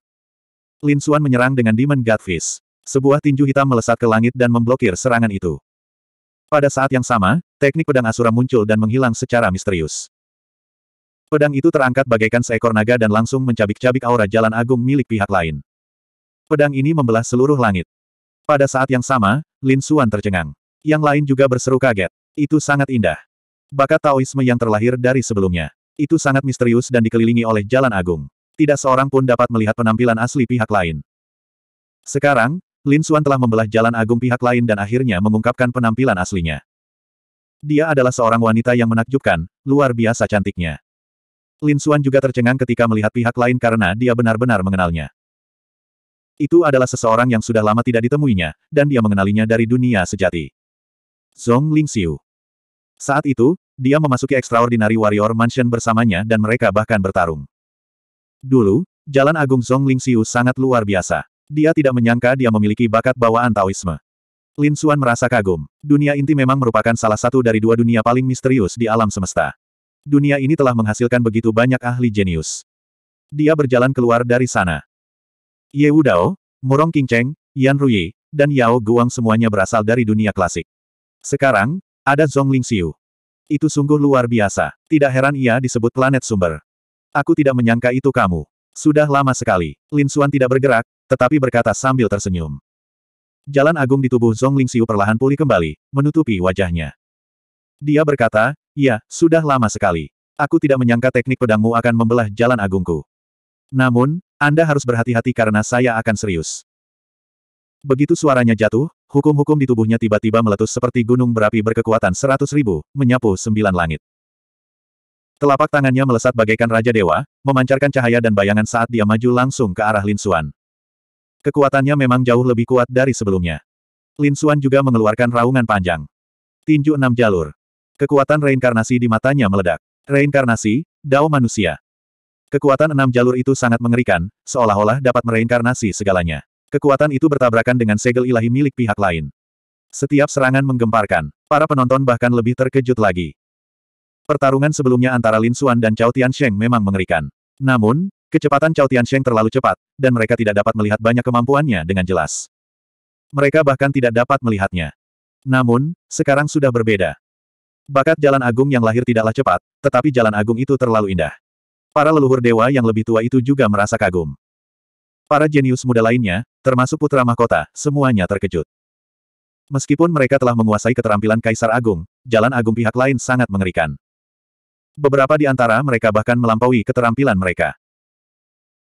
Speaker 1: Lin Xuan menyerang dengan Demon Godfish. Sebuah tinju hitam melesat ke langit dan memblokir serangan itu. Pada saat yang sama, teknik pedang Asura muncul dan menghilang secara misterius. Pedang itu terangkat bagaikan seekor naga dan langsung mencabik-cabik aura jalan agung milik pihak lain. Pedang ini membelah seluruh langit. Pada saat yang sama, Lin Xuan tercengang. Yang lain juga berseru kaget. Itu sangat indah. Bakat Taoisme yang terlahir dari sebelumnya. Itu sangat misterius dan dikelilingi oleh jalan agung. Tidak seorang pun dapat melihat penampilan asli pihak lain. Sekarang, Lin Xuan telah membelah jalan agung pihak lain dan akhirnya mengungkapkan penampilan aslinya. Dia adalah seorang wanita yang menakjubkan, luar biasa cantiknya. Lin Xuan juga tercengang ketika melihat pihak lain karena dia benar-benar mengenalnya. Itu adalah seseorang yang sudah lama tidak ditemuinya, dan dia mengenalinya dari dunia sejati. Zong Lingxiu. Saat itu, dia memasuki Extraordinary Warrior Mansion bersamanya dan mereka bahkan bertarung. Dulu, Jalan Agung Zong Lingxiu sangat luar biasa. Dia tidak menyangka dia memiliki bakat bawaan Taoisme. Lin Xuan merasa kagum. Dunia inti memang merupakan salah satu dari dua dunia paling misterius di alam semesta. Dunia ini telah menghasilkan begitu banyak ahli jenius. Dia berjalan keluar dari sana. Ye Wudao, Murong Qingcheng, Yan Rui, dan Yao Guang semuanya berasal dari dunia klasik. Sekarang, ada Zhong Lingxiu. Itu sungguh luar biasa. Tidak heran ia disebut planet sumber. Aku tidak menyangka itu kamu. Sudah lama sekali. Lin Xuan tidak bergerak, tetapi berkata sambil tersenyum. Jalan agung di tubuh Zhong Lingxiu perlahan pulih kembali, menutupi wajahnya. Dia berkata, ya, sudah lama sekali. Aku tidak menyangka teknik pedangmu akan membelah jalan agungku. Namun, anda harus berhati-hati karena saya akan serius. Begitu suaranya jatuh, hukum-hukum di tubuhnya tiba-tiba meletus seperti gunung berapi berkekuatan seratus ribu, menyapu sembilan langit. Telapak tangannya melesat bagaikan Raja Dewa, memancarkan cahaya dan bayangan saat dia maju langsung ke arah Lin Xuan. Kekuatannya memang jauh lebih kuat dari sebelumnya. Lin Xuan juga mengeluarkan raungan panjang. Tinju enam jalur. Kekuatan reinkarnasi di matanya meledak. Reinkarnasi, Dao manusia. Kekuatan enam jalur itu sangat mengerikan, seolah-olah dapat mereinkarnasi segalanya. Kekuatan itu bertabrakan dengan segel ilahi milik pihak lain. Setiap serangan menggemparkan. Para penonton bahkan lebih terkejut lagi. Pertarungan sebelumnya antara Lin Xuan dan Cao Tiansheng memang mengerikan. Namun, kecepatan Cao Tiansheng terlalu cepat, dan mereka tidak dapat melihat banyak kemampuannya dengan jelas. Mereka bahkan tidak dapat melihatnya. Namun, sekarang sudah berbeda. Bakat Jalan Agung yang lahir tidaklah cepat, tetapi Jalan Agung itu terlalu indah. Para leluhur dewa yang lebih tua itu juga merasa kagum. Para jenius muda lainnya, termasuk putra mahkota, semuanya terkejut. Meskipun mereka telah menguasai keterampilan Kaisar Agung, jalan agung pihak lain sangat mengerikan. Beberapa di antara mereka bahkan melampaui keterampilan mereka.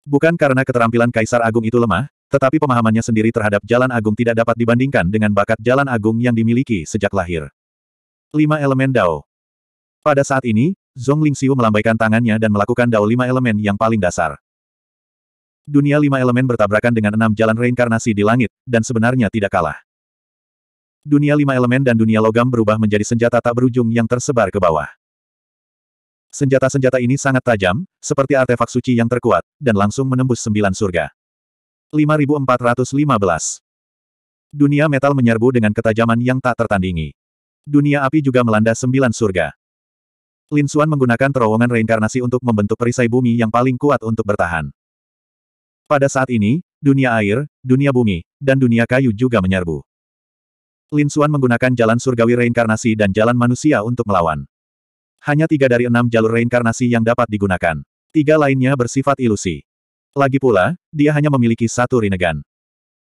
Speaker 1: Bukan karena keterampilan Kaisar Agung itu lemah, tetapi pemahamannya sendiri terhadap Jalan Agung tidak dapat dibandingkan dengan bakat Jalan Agung yang dimiliki sejak lahir. Lima Elemen Dao Pada saat ini, Zhong Lingxiu melambaikan tangannya dan melakukan dao lima elemen yang paling dasar. Dunia lima elemen bertabrakan dengan enam jalan reinkarnasi di langit, dan sebenarnya tidak kalah. Dunia lima elemen dan dunia logam berubah menjadi senjata tak berujung yang tersebar ke bawah. Senjata-senjata ini sangat tajam, seperti artefak suci yang terkuat, dan langsung menembus sembilan surga. 5415 Dunia metal menyerbu dengan ketajaman yang tak tertandingi. Dunia api juga melanda sembilan surga. Lin Xuan menggunakan terowongan reinkarnasi untuk membentuk perisai bumi yang paling kuat untuk bertahan. Pada saat ini, dunia air, dunia bumi, dan dunia kayu juga menyerbu. Lin Xuan menggunakan jalan surgawi reinkarnasi dan jalan manusia untuk melawan. Hanya tiga dari enam jalur reinkarnasi yang dapat digunakan. Tiga lainnya bersifat ilusi. Lagi pula, dia hanya memiliki satu rinegan.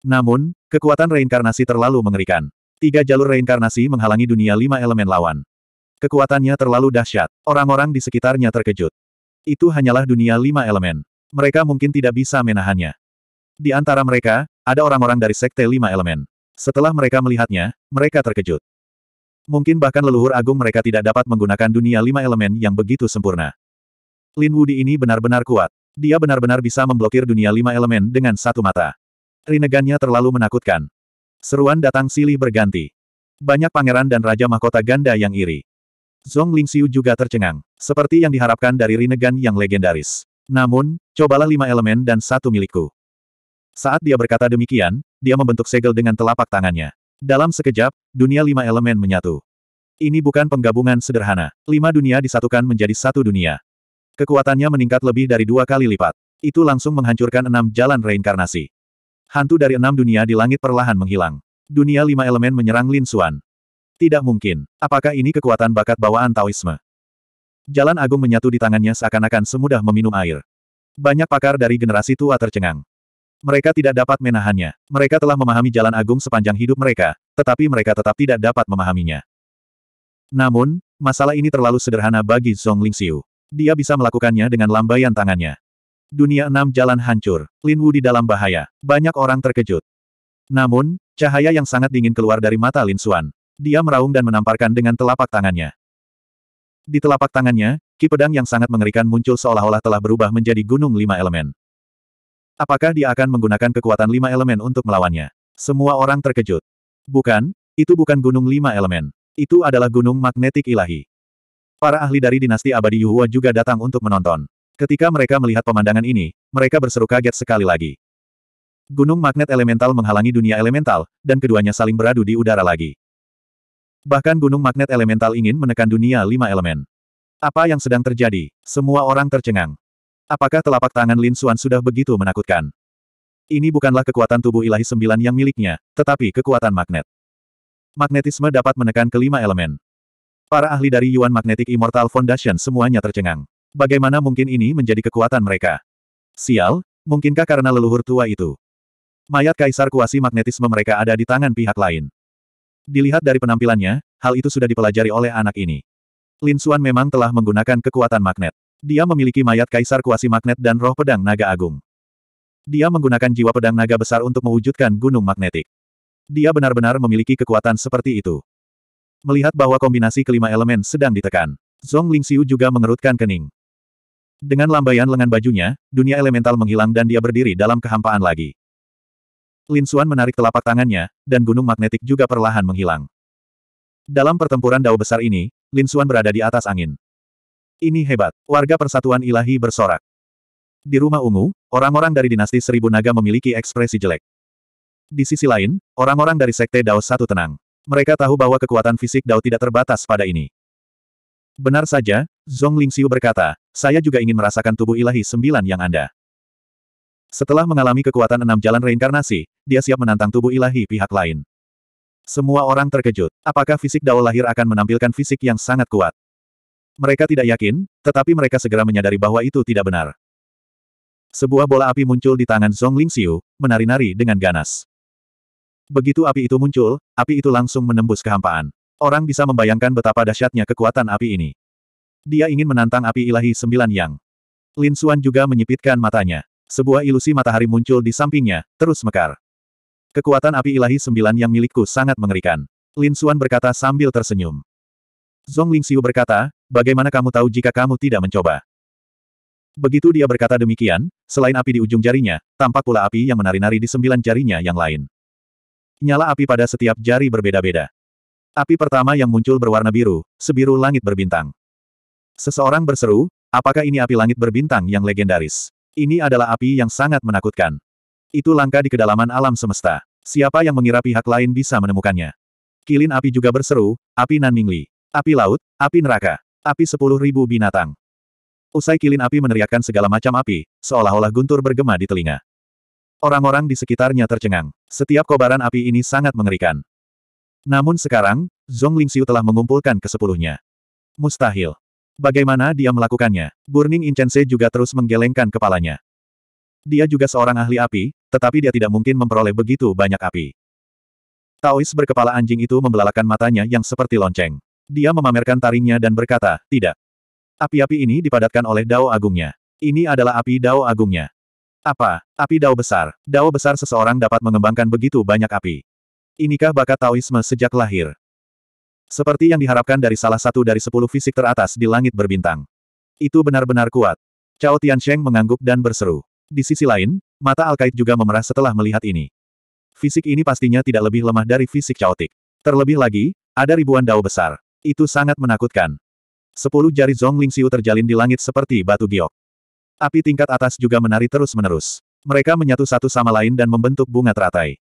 Speaker 1: Namun, kekuatan reinkarnasi terlalu mengerikan. Tiga jalur reinkarnasi menghalangi dunia lima elemen lawan. Kekuatannya terlalu dahsyat. Orang-orang di sekitarnya terkejut. Itu hanyalah dunia lima elemen. Mereka mungkin tidak bisa menahannya. Di antara mereka, ada orang-orang dari sekte lima elemen. Setelah mereka melihatnya, mereka terkejut. Mungkin bahkan leluhur agung mereka tidak dapat menggunakan dunia lima elemen yang begitu sempurna. Lin Wudi ini benar-benar kuat. Dia benar-benar bisa memblokir dunia lima elemen dengan satu mata. Rinegannya terlalu menakutkan. Seruan datang silih berganti. Banyak pangeran dan raja mahkota ganda yang iri. Zhong Lingxiu juga tercengang, seperti yang diharapkan dari Rinnegan yang legendaris. Namun, cobalah lima elemen dan satu milikku. Saat dia berkata demikian, dia membentuk segel dengan telapak tangannya. Dalam sekejap, dunia lima elemen menyatu. Ini bukan penggabungan sederhana. Lima dunia disatukan menjadi satu dunia. Kekuatannya meningkat lebih dari dua kali lipat. Itu langsung menghancurkan enam jalan reinkarnasi. Hantu dari enam dunia di langit perlahan menghilang. Dunia lima elemen menyerang Lin Xuan. Tidak mungkin. Apakah ini kekuatan bakat bawaan Taoisme? Jalan agung menyatu di tangannya seakan-akan semudah meminum air. Banyak pakar dari generasi tua tercengang. Mereka tidak dapat menahannya. Mereka telah memahami jalan agung sepanjang hidup mereka, tetapi mereka tetap tidak dapat memahaminya. Namun, masalah ini terlalu sederhana bagi Zhong Lingxiu. Dia bisa melakukannya dengan lambaian tangannya. Dunia enam jalan hancur. Lin Wu di dalam bahaya. Banyak orang terkejut. Namun, cahaya yang sangat dingin keluar dari mata Lin Xuan. Dia meraung dan menamparkan dengan telapak tangannya. Di telapak tangannya, ki pedang yang sangat mengerikan muncul seolah-olah telah berubah menjadi gunung lima elemen. Apakah dia akan menggunakan kekuatan lima elemen untuk melawannya? Semua orang terkejut. Bukan, itu bukan gunung lima elemen. Itu adalah gunung magnetik ilahi. Para ahli dari dinasti abadi Yuhua juga datang untuk menonton. Ketika mereka melihat pemandangan ini, mereka berseru kaget sekali lagi. Gunung magnet elemental menghalangi dunia elemental, dan keduanya saling beradu di udara lagi. Bahkan gunung magnet elemental ingin menekan dunia lima elemen. Apa yang sedang terjadi? Semua orang tercengang. Apakah telapak tangan Lin Xuan sudah begitu menakutkan? Ini bukanlah kekuatan tubuh ilahi sembilan yang miliknya, tetapi kekuatan magnet. Magnetisme dapat menekan kelima elemen. Para ahli dari Yuan Magnetic Immortal Foundation semuanya tercengang. Bagaimana mungkin ini menjadi kekuatan mereka? Sial, mungkinkah karena leluhur tua itu? Mayat kaisar kuasi magnetisme mereka ada di tangan pihak lain. Dilihat dari penampilannya, hal itu sudah dipelajari oleh anak ini. Lin Suan memang telah menggunakan kekuatan magnet. Dia memiliki mayat kaisar kuasi magnet dan roh pedang naga agung. Dia menggunakan jiwa pedang naga besar untuk mewujudkan gunung magnetik. Dia benar-benar memiliki kekuatan seperti itu. Melihat bahwa kombinasi kelima elemen sedang ditekan, Zhong Lingxiu juga mengerutkan kening. Dengan lambaian lengan bajunya, dunia elemental menghilang dan dia berdiri dalam kehampaan lagi. Lin Xuan menarik telapak tangannya, dan gunung magnetik juga perlahan menghilang. Dalam pertempuran dao besar ini, Lin Xuan berada di atas angin. Ini hebat, warga persatuan ilahi bersorak. Di rumah ungu, orang-orang dari dinasti seribu naga memiliki ekspresi jelek. Di sisi lain, orang-orang dari sekte Dao satu tenang. Mereka tahu bahwa kekuatan fisik Dao tidak terbatas pada ini. Benar saja, Zhong Lingxiu berkata, saya juga ingin merasakan tubuh ilahi sembilan yang Anda. Setelah mengalami kekuatan enam jalan reinkarnasi, dia siap menantang tubuh ilahi pihak lain. Semua orang terkejut. Apakah fisik Dao lahir akan menampilkan fisik yang sangat kuat? Mereka tidak yakin, tetapi mereka segera menyadari bahwa itu tidak benar. Sebuah bola api muncul di tangan Zhong Lingxiu, menari-nari dengan ganas. Begitu api itu muncul, api itu langsung menembus kehampaan. Orang bisa membayangkan betapa dahsyatnya kekuatan api ini. Dia ingin menantang api ilahi sembilan yang. Lin Xuan juga menyipitkan matanya. Sebuah ilusi matahari muncul di sampingnya, terus mekar. Kekuatan api ilahi sembilan yang milikku sangat mengerikan. Lin Xuan berkata sambil tersenyum. Zhong Lingxiu berkata, bagaimana kamu tahu jika kamu tidak mencoba? Begitu dia berkata demikian, selain api di ujung jarinya, tampak pula api yang menari-nari di sembilan jarinya yang lain. Nyala api pada setiap jari berbeda-beda. Api pertama yang muncul berwarna biru, sebiru langit berbintang. Seseorang berseru, apakah ini api langit berbintang yang legendaris? Ini adalah api yang sangat menakutkan. Itu langka di kedalaman alam semesta. Siapa yang mengira pihak lain bisa menemukannya? Kilin api juga berseru, api Nan Mingli. Api laut, api neraka. Api sepuluh ribu binatang. Usai kilin api meneriakkan segala macam api, seolah-olah guntur bergema di telinga. Orang-orang di sekitarnya tercengang. Setiap kobaran api ini sangat mengerikan. Namun sekarang, Zhong Lingxiu telah mengumpulkan kesepuluhnya. Mustahil. Bagaimana dia melakukannya? Burning Incense juga terus menggelengkan kepalanya. Dia juga seorang ahli api, tetapi dia tidak mungkin memperoleh begitu banyak api. Taois berkepala anjing itu membelalakan matanya yang seperti lonceng. Dia memamerkan taringnya dan berkata, tidak. Api-api ini dipadatkan oleh dao agungnya. Ini adalah api dao agungnya. Apa? Api dao besar. Dao besar seseorang dapat mengembangkan begitu banyak api. Inikah bakat Taoisme sejak lahir? Seperti yang diharapkan dari salah satu dari sepuluh fisik teratas di langit berbintang. Itu benar-benar kuat. Cao Tiansheng mengangguk dan berseru. Di sisi lain, mata Alkait juga memerah setelah melihat ini. Fisik ini pastinya tidak lebih lemah dari fisik caotik. Terlebih lagi, ada ribuan dao besar. Itu sangat menakutkan. Sepuluh jari Zong Lingxiu terjalin di langit seperti batu giok. Api tingkat atas juga menari terus-menerus. Mereka menyatu satu sama lain dan membentuk bunga teratai.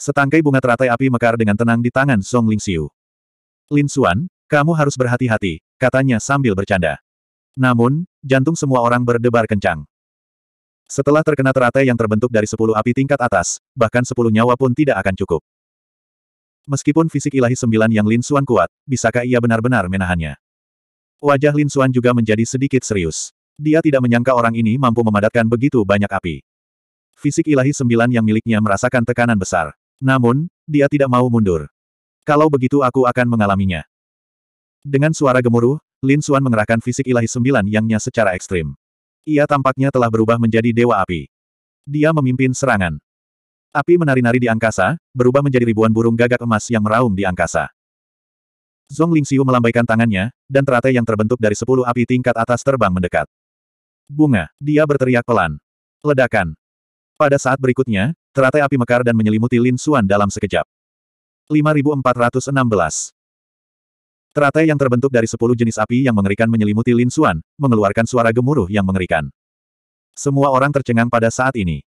Speaker 1: Setangkai bunga teratai api mekar dengan tenang di tangan Song Lingxiu. Lin Xuan, kamu harus berhati-hati, katanya sambil bercanda. Namun, jantung semua orang berdebar kencang. Setelah terkena teratai yang terbentuk dari sepuluh api tingkat atas, bahkan sepuluh nyawa pun tidak akan cukup. Meskipun fisik ilahi sembilan yang Lin Xuan kuat, bisakah ia benar-benar menahannya? Wajah Lin Xuan juga menjadi sedikit serius. Dia tidak menyangka orang ini mampu memadatkan begitu banyak api. Fisik ilahi sembilan yang miliknya merasakan tekanan besar. Namun, dia tidak mau mundur. Kalau begitu aku akan mengalaminya. Dengan suara gemuruh, Lin Xuan mengerahkan fisik ilahi sembilan yangnya secara ekstrim. Ia tampaknya telah berubah menjadi dewa api. Dia memimpin serangan. Api menari-nari di angkasa, berubah menjadi ribuan burung gagak emas yang meraung di angkasa. Zhong Lingxiu melambaikan tangannya, dan teratai yang terbentuk dari sepuluh api tingkat atas terbang mendekat. Bunga, dia berteriak pelan. Ledakan. Pada saat berikutnya, teratai api mekar dan menyelimuti Lin Xuan dalam sekejap. 5416. Teratai yang terbentuk dari sepuluh jenis api yang mengerikan menyelimuti Lin Xuan, mengeluarkan suara gemuruh yang mengerikan. Semua orang tercengang pada saat ini.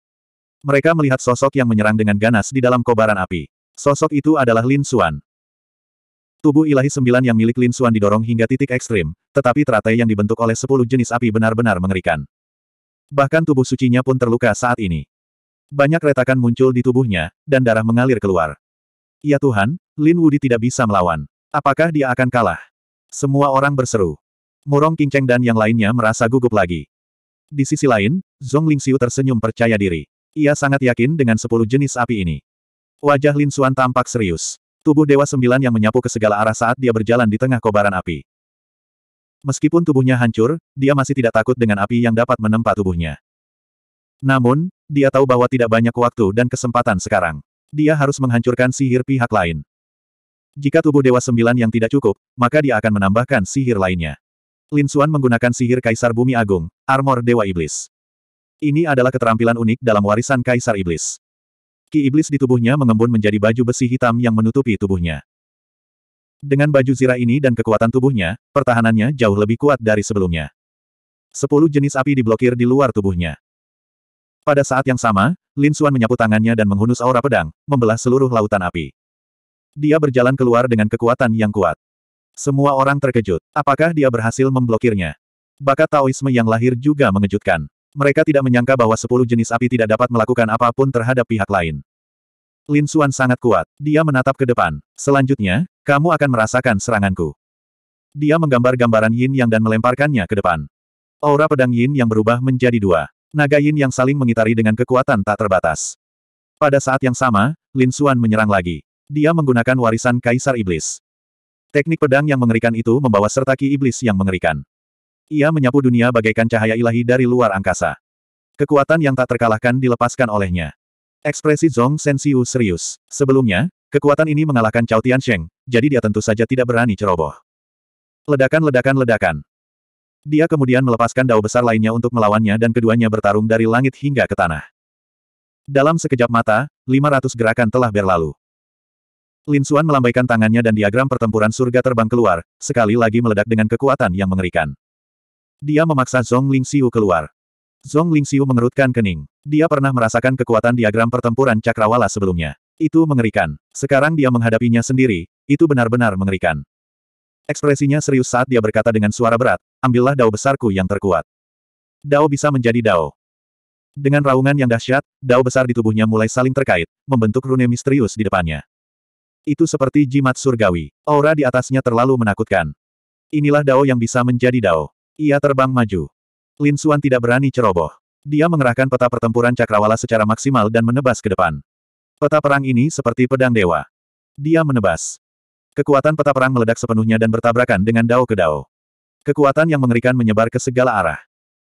Speaker 1: Mereka melihat sosok yang menyerang dengan ganas di dalam kobaran api. Sosok itu adalah Lin Xuan. Tubuh ilahi sembilan yang milik Lin Xuan didorong hingga titik ekstrim, tetapi teratai yang dibentuk oleh sepuluh jenis api benar-benar mengerikan. Bahkan tubuh sucinya pun terluka saat ini. Banyak retakan muncul di tubuhnya, dan darah mengalir keluar. Ya Tuhan, Lin Wudi tidak bisa melawan. Apakah dia akan kalah? Semua orang berseru. Murong Qingcheng dan yang lainnya merasa gugup lagi. Di sisi lain, Zhong Lingxiu tersenyum percaya diri. Ia sangat yakin dengan sepuluh jenis api ini. Wajah Lin Xuan tampak serius. Tubuh Dewa Sembilan yang menyapu ke segala arah saat dia berjalan di tengah kobaran api. Meskipun tubuhnya hancur, dia masih tidak takut dengan api yang dapat menempa tubuhnya. Namun, dia tahu bahwa tidak banyak waktu dan kesempatan sekarang. Dia harus menghancurkan sihir pihak lain. Jika tubuh Dewa Sembilan yang tidak cukup, maka dia akan menambahkan sihir lainnya. Lin Xuan menggunakan sihir Kaisar Bumi Agung, armor Dewa Iblis. Ini adalah keterampilan unik dalam warisan Kaisar Iblis. Ki Iblis di tubuhnya mengembun menjadi baju besi hitam yang menutupi tubuhnya. Dengan baju zirah ini dan kekuatan tubuhnya, pertahanannya jauh lebih kuat dari sebelumnya. Sepuluh jenis api diblokir di luar tubuhnya. Pada saat yang sama, Lin Xuan menyapu tangannya dan menghunus aura pedang, membelah seluruh lautan api. Dia berjalan keluar dengan kekuatan yang kuat. Semua orang terkejut. Apakah dia berhasil memblokirnya? Bakat Taoisme yang lahir juga mengejutkan. Mereka tidak menyangka bahwa sepuluh jenis api tidak dapat melakukan apapun terhadap pihak lain. Lin Xuan sangat kuat. Dia menatap ke depan. Selanjutnya, kamu akan merasakan seranganku. Dia menggambar gambaran yin yang dan melemparkannya ke depan. Aura pedang yin yang berubah menjadi dua. Naga Yin yang saling mengitari dengan kekuatan tak terbatas. Pada saat yang sama, Lin Xuan menyerang lagi. Dia menggunakan warisan Kaisar Iblis. Teknik pedang yang mengerikan itu membawa serta ki iblis yang mengerikan. Ia menyapu dunia bagaikan cahaya ilahi dari luar angkasa. Kekuatan yang tak terkalahkan dilepaskan olehnya. Ekspresi Zong Sensiu serius. Sebelumnya, kekuatan ini mengalahkan Cao Sheng, jadi dia tentu saja tidak berani ceroboh. Ledakan-ledakan-ledakan. Dia kemudian melepaskan dao besar lainnya untuk melawannya dan keduanya bertarung dari langit hingga ke tanah. Dalam sekejap mata, 500 gerakan telah berlalu. Lin Xuan melambaikan tangannya dan diagram pertempuran surga terbang keluar, sekali lagi meledak dengan kekuatan yang mengerikan. Dia memaksa Zhong Lingxiu keluar. Zhong Lingxiu mengerutkan kening. Dia pernah merasakan kekuatan diagram pertempuran cakrawala sebelumnya. Itu mengerikan. Sekarang dia menghadapinya sendiri, itu benar-benar mengerikan. Ekspresinya serius saat dia berkata dengan suara berat, ambillah dao besarku yang terkuat. Dao bisa menjadi dao. Dengan raungan yang dahsyat, dao besar di tubuhnya mulai saling terkait, membentuk rune misterius di depannya. Itu seperti jimat surgawi. Aura di atasnya terlalu menakutkan. Inilah dao yang bisa menjadi dao. Ia terbang maju. Lin Xuan tidak berani ceroboh. Dia mengerahkan peta pertempuran cakrawala secara maksimal dan menebas ke depan. Peta perang ini seperti pedang dewa. Dia menebas. Kekuatan peta perang meledak sepenuhnya dan bertabrakan dengan dao ke dao. Kekuatan yang mengerikan menyebar ke segala arah.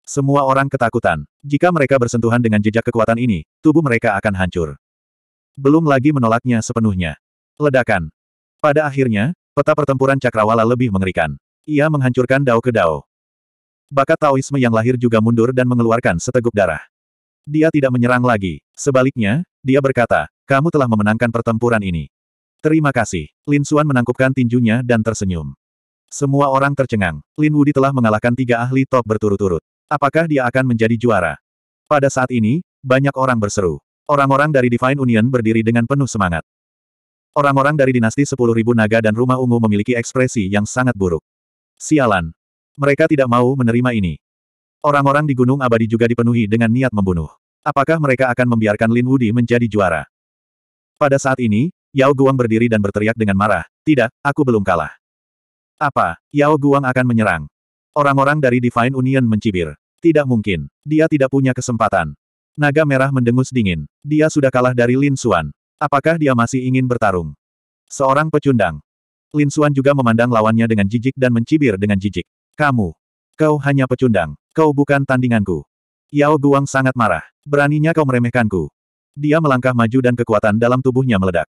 Speaker 1: Semua orang ketakutan. Jika mereka bersentuhan dengan jejak kekuatan ini, tubuh mereka akan hancur. Belum lagi menolaknya sepenuhnya. Ledakan. Pada akhirnya, peta pertempuran cakrawala lebih mengerikan. Ia menghancurkan dao ke dao. Bakat Taoisme yang lahir juga mundur dan mengeluarkan seteguk darah. Dia tidak menyerang lagi. Sebaliknya, dia berkata, kamu telah memenangkan pertempuran ini. Terima kasih. Lin Xuan menangkupkan tinjunya dan tersenyum. Semua orang tercengang. Lin Wudi telah mengalahkan tiga ahli top berturut-turut. Apakah dia akan menjadi juara? Pada saat ini, banyak orang berseru. Orang-orang dari Divine Union berdiri dengan penuh semangat. Orang-orang dari dinasti 10.000 naga dan rumah ungu memiliki ekspresi yang sangat buruk. Sialan. Mereka tidak mau menerima ini. Orang-orang di Gunung Abadi juga dipenuhi dengan niat membunuh. Apakah mereka akan membiarkan Lin Wudi menjadi juara? Pada saat ini, Yao Guang berdiri dan berteriak dengan marah, tidak, aku belum kalah. Apa, Yao Guang akan menyerang? Orang-orang dari Divine Union mencibir. Tidak mungkin. Dia tidak punya kesempatan. Naga merah mendengus dingin. Dia sudah kalah dari Lin Xuan. Apakah dia masih ingin bertarung? Seorang pecundang. Lin Xuan juga memandang lawannya dengan jijik dan mencibir dengan jijik. Kamu. Kau hanya pecundang. Kau bukan tandinganku. Yao Guang sangat marah. Beraninya kau meremehkanku. Dia melangkah maju dan kekuatan dalam tubuhnya meledak.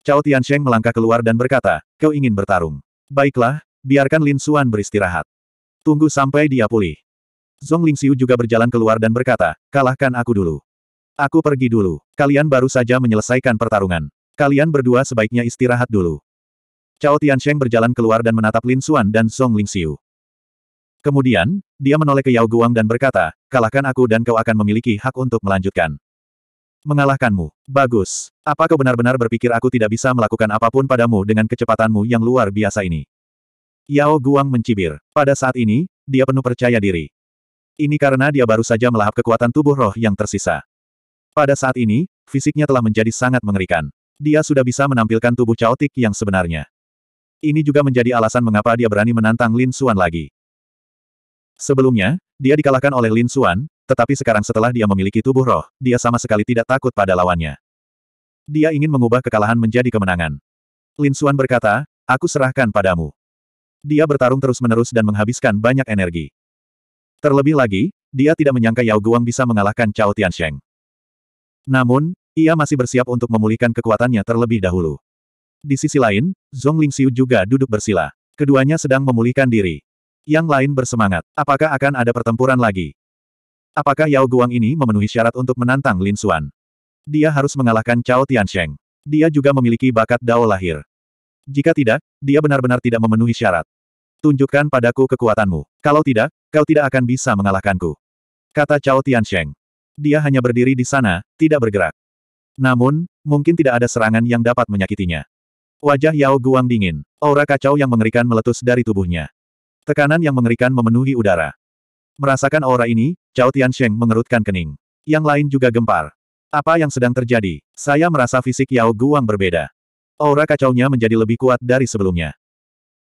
Speaker 1: Cao Tiansheng melangkah keluar dan berkata, kau ingin bertarung. Baiklah, biarkan Lin Suan beristirahat. Tunggu sampai dia pulih. Zhong Lingxiu juga berjalan keluar dan berkata, kalahkan aku dulu. Aku pergi dulu. Kalian baru saja menyelesaikan pertarungan. Kalian berdua sebaiknya istirahat dulu. Cao Tiansheng berjalan keluar dan menatap Lin Suan dan Zhong Lingxiu. Kemudian, dia menoleh ke Yao Guang dan berkata, kalahkan aku dan kau akan memiliki hak untuk melanjutkan. Mengalahkanmu. Bagus. Apa kau benar-benar berpikir aku tidak bisa melakukan apapun padamu dengan kecepatanmu yang luar biasa ini? Yao Guang mencibir. Pada saat ini, dia penuh percaya diri. Ini karena dia baru saja melahap kekuatan tubuh roh yang tersisa. Pada saat ini, fisiknya telah menjadi sangat mengerikan. Dia sudah bisa menampilkan tubuh caotik yang sebenarnya. Ini juga menjadi alasan mengapa dia berani menantang Lin Xuan lagi. Sebelumnya, dia dikalahkan oleh Lin Xuan, tetapi sekarang setelah dia memiliki tubuh roh, dia sama sekali tidak takut pada lawannya. Dia ingin mengubah kekalahan menjadi kemenangan. Lin Xuan berkata, aku serahkan padamu. Dia bertarung terus-menerus dan menghabiskan banyak energi. Terlebih lagi, dia tidak menyangka Yao Guang bisa mengalahkan Cao Tiansheng. Namun, ia masih bersiap untuk memulihkan kekuatannya terlebih dahulu. Di sisi lain, Zhong Ling Lingxiu juga duduk bersila. Keduanya sedang memulihkan diri. Yang lain bersemangat. Apakah akan ada pertempuran lagi? Apakah Yao Guang ini memenuhi syarat untuk menantang Lin Xuan? Dia harus mengalahkan Cao Tiansheng. Dia juga memiliki bakat dao lahir. Jika tidak, dia benar-benar tidak memenuhi syarat. Tunjukkan padaku kekuatanmu. Kalau tidak, kau tidak akan bisa mengalahkanku. Kata Cao Tiansheng. Dia hanya berdiri di sana, tidak bergerak. Namun, mungkin tidak ada serangan yang dapat menyakitinya. Wajah Yao Guang dingin. Aura kacau yang mengerikan meletus dari tubuhnya. Tekanan yang mengerikan memenuhi udara. Merasakan aura ini, Cao Tiansheng mengerutkan kening. Yang lain juga gempar. Apa yang sedang terjadi? Saya merasa fisik Yao Guang berbeda. Aura kacaunya menjadi lebih kuat dari sebelumnya.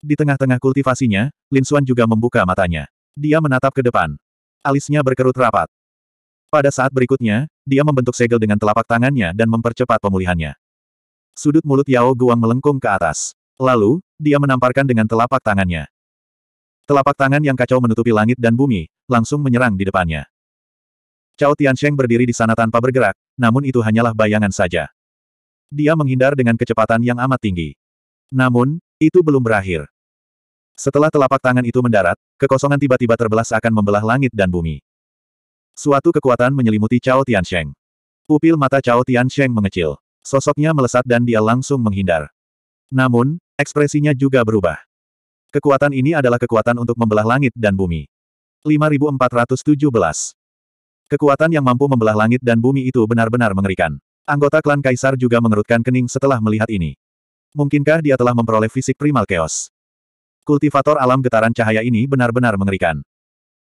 Speaker 1: Di tengah-tengah kultivasinya, Lin Xuan juga membuka matanya. Dia menatap ke depan. Alisnya berkerut rapat. Pada saat berikutnya, dia membentuk segel dengan telapak tangannya dan mempercepat pemulihannya. Sudut mulut Yao Guang melengkung ke atas. Lalu, dia menamparkan dengan telapak tangannya. Telapak tangan yang kacau menutupi langit dan bumi, langsung menyerang di depannya. Cao Tiansheng berdiri di sana tanpa bergerak, namun itu hanyalah bayangan saja. Dia menghindar dengan kecepatan yang amat tinggi. Namun, itu belum berakhir. Setelah telapak tangan itu mendarat, kekosongan tiba-tiba terbelah seakan membelah langit dan bumi. Suatu kekuatan menyelimuti Cao Tiansheng. Pupil mata Cao Tiansheng mengecil. Sosoknya melesat dan dia langsung menghindar. Namun, ekspresinya juga berubah. Kekuatan ini adalah kekuatan untuk membelah langit dan bumi. 5417. Kekuatan yang mampu membelah langit dan bumi itu benar-benar mengerikan. Anggota klan Kaisar juga mengerutkan kening setelah melihat ini. Mungkinkah dia telah memperoleh fisik primal chaos? Kultivator alam getaran cahaya ini benar-benar mengerikan.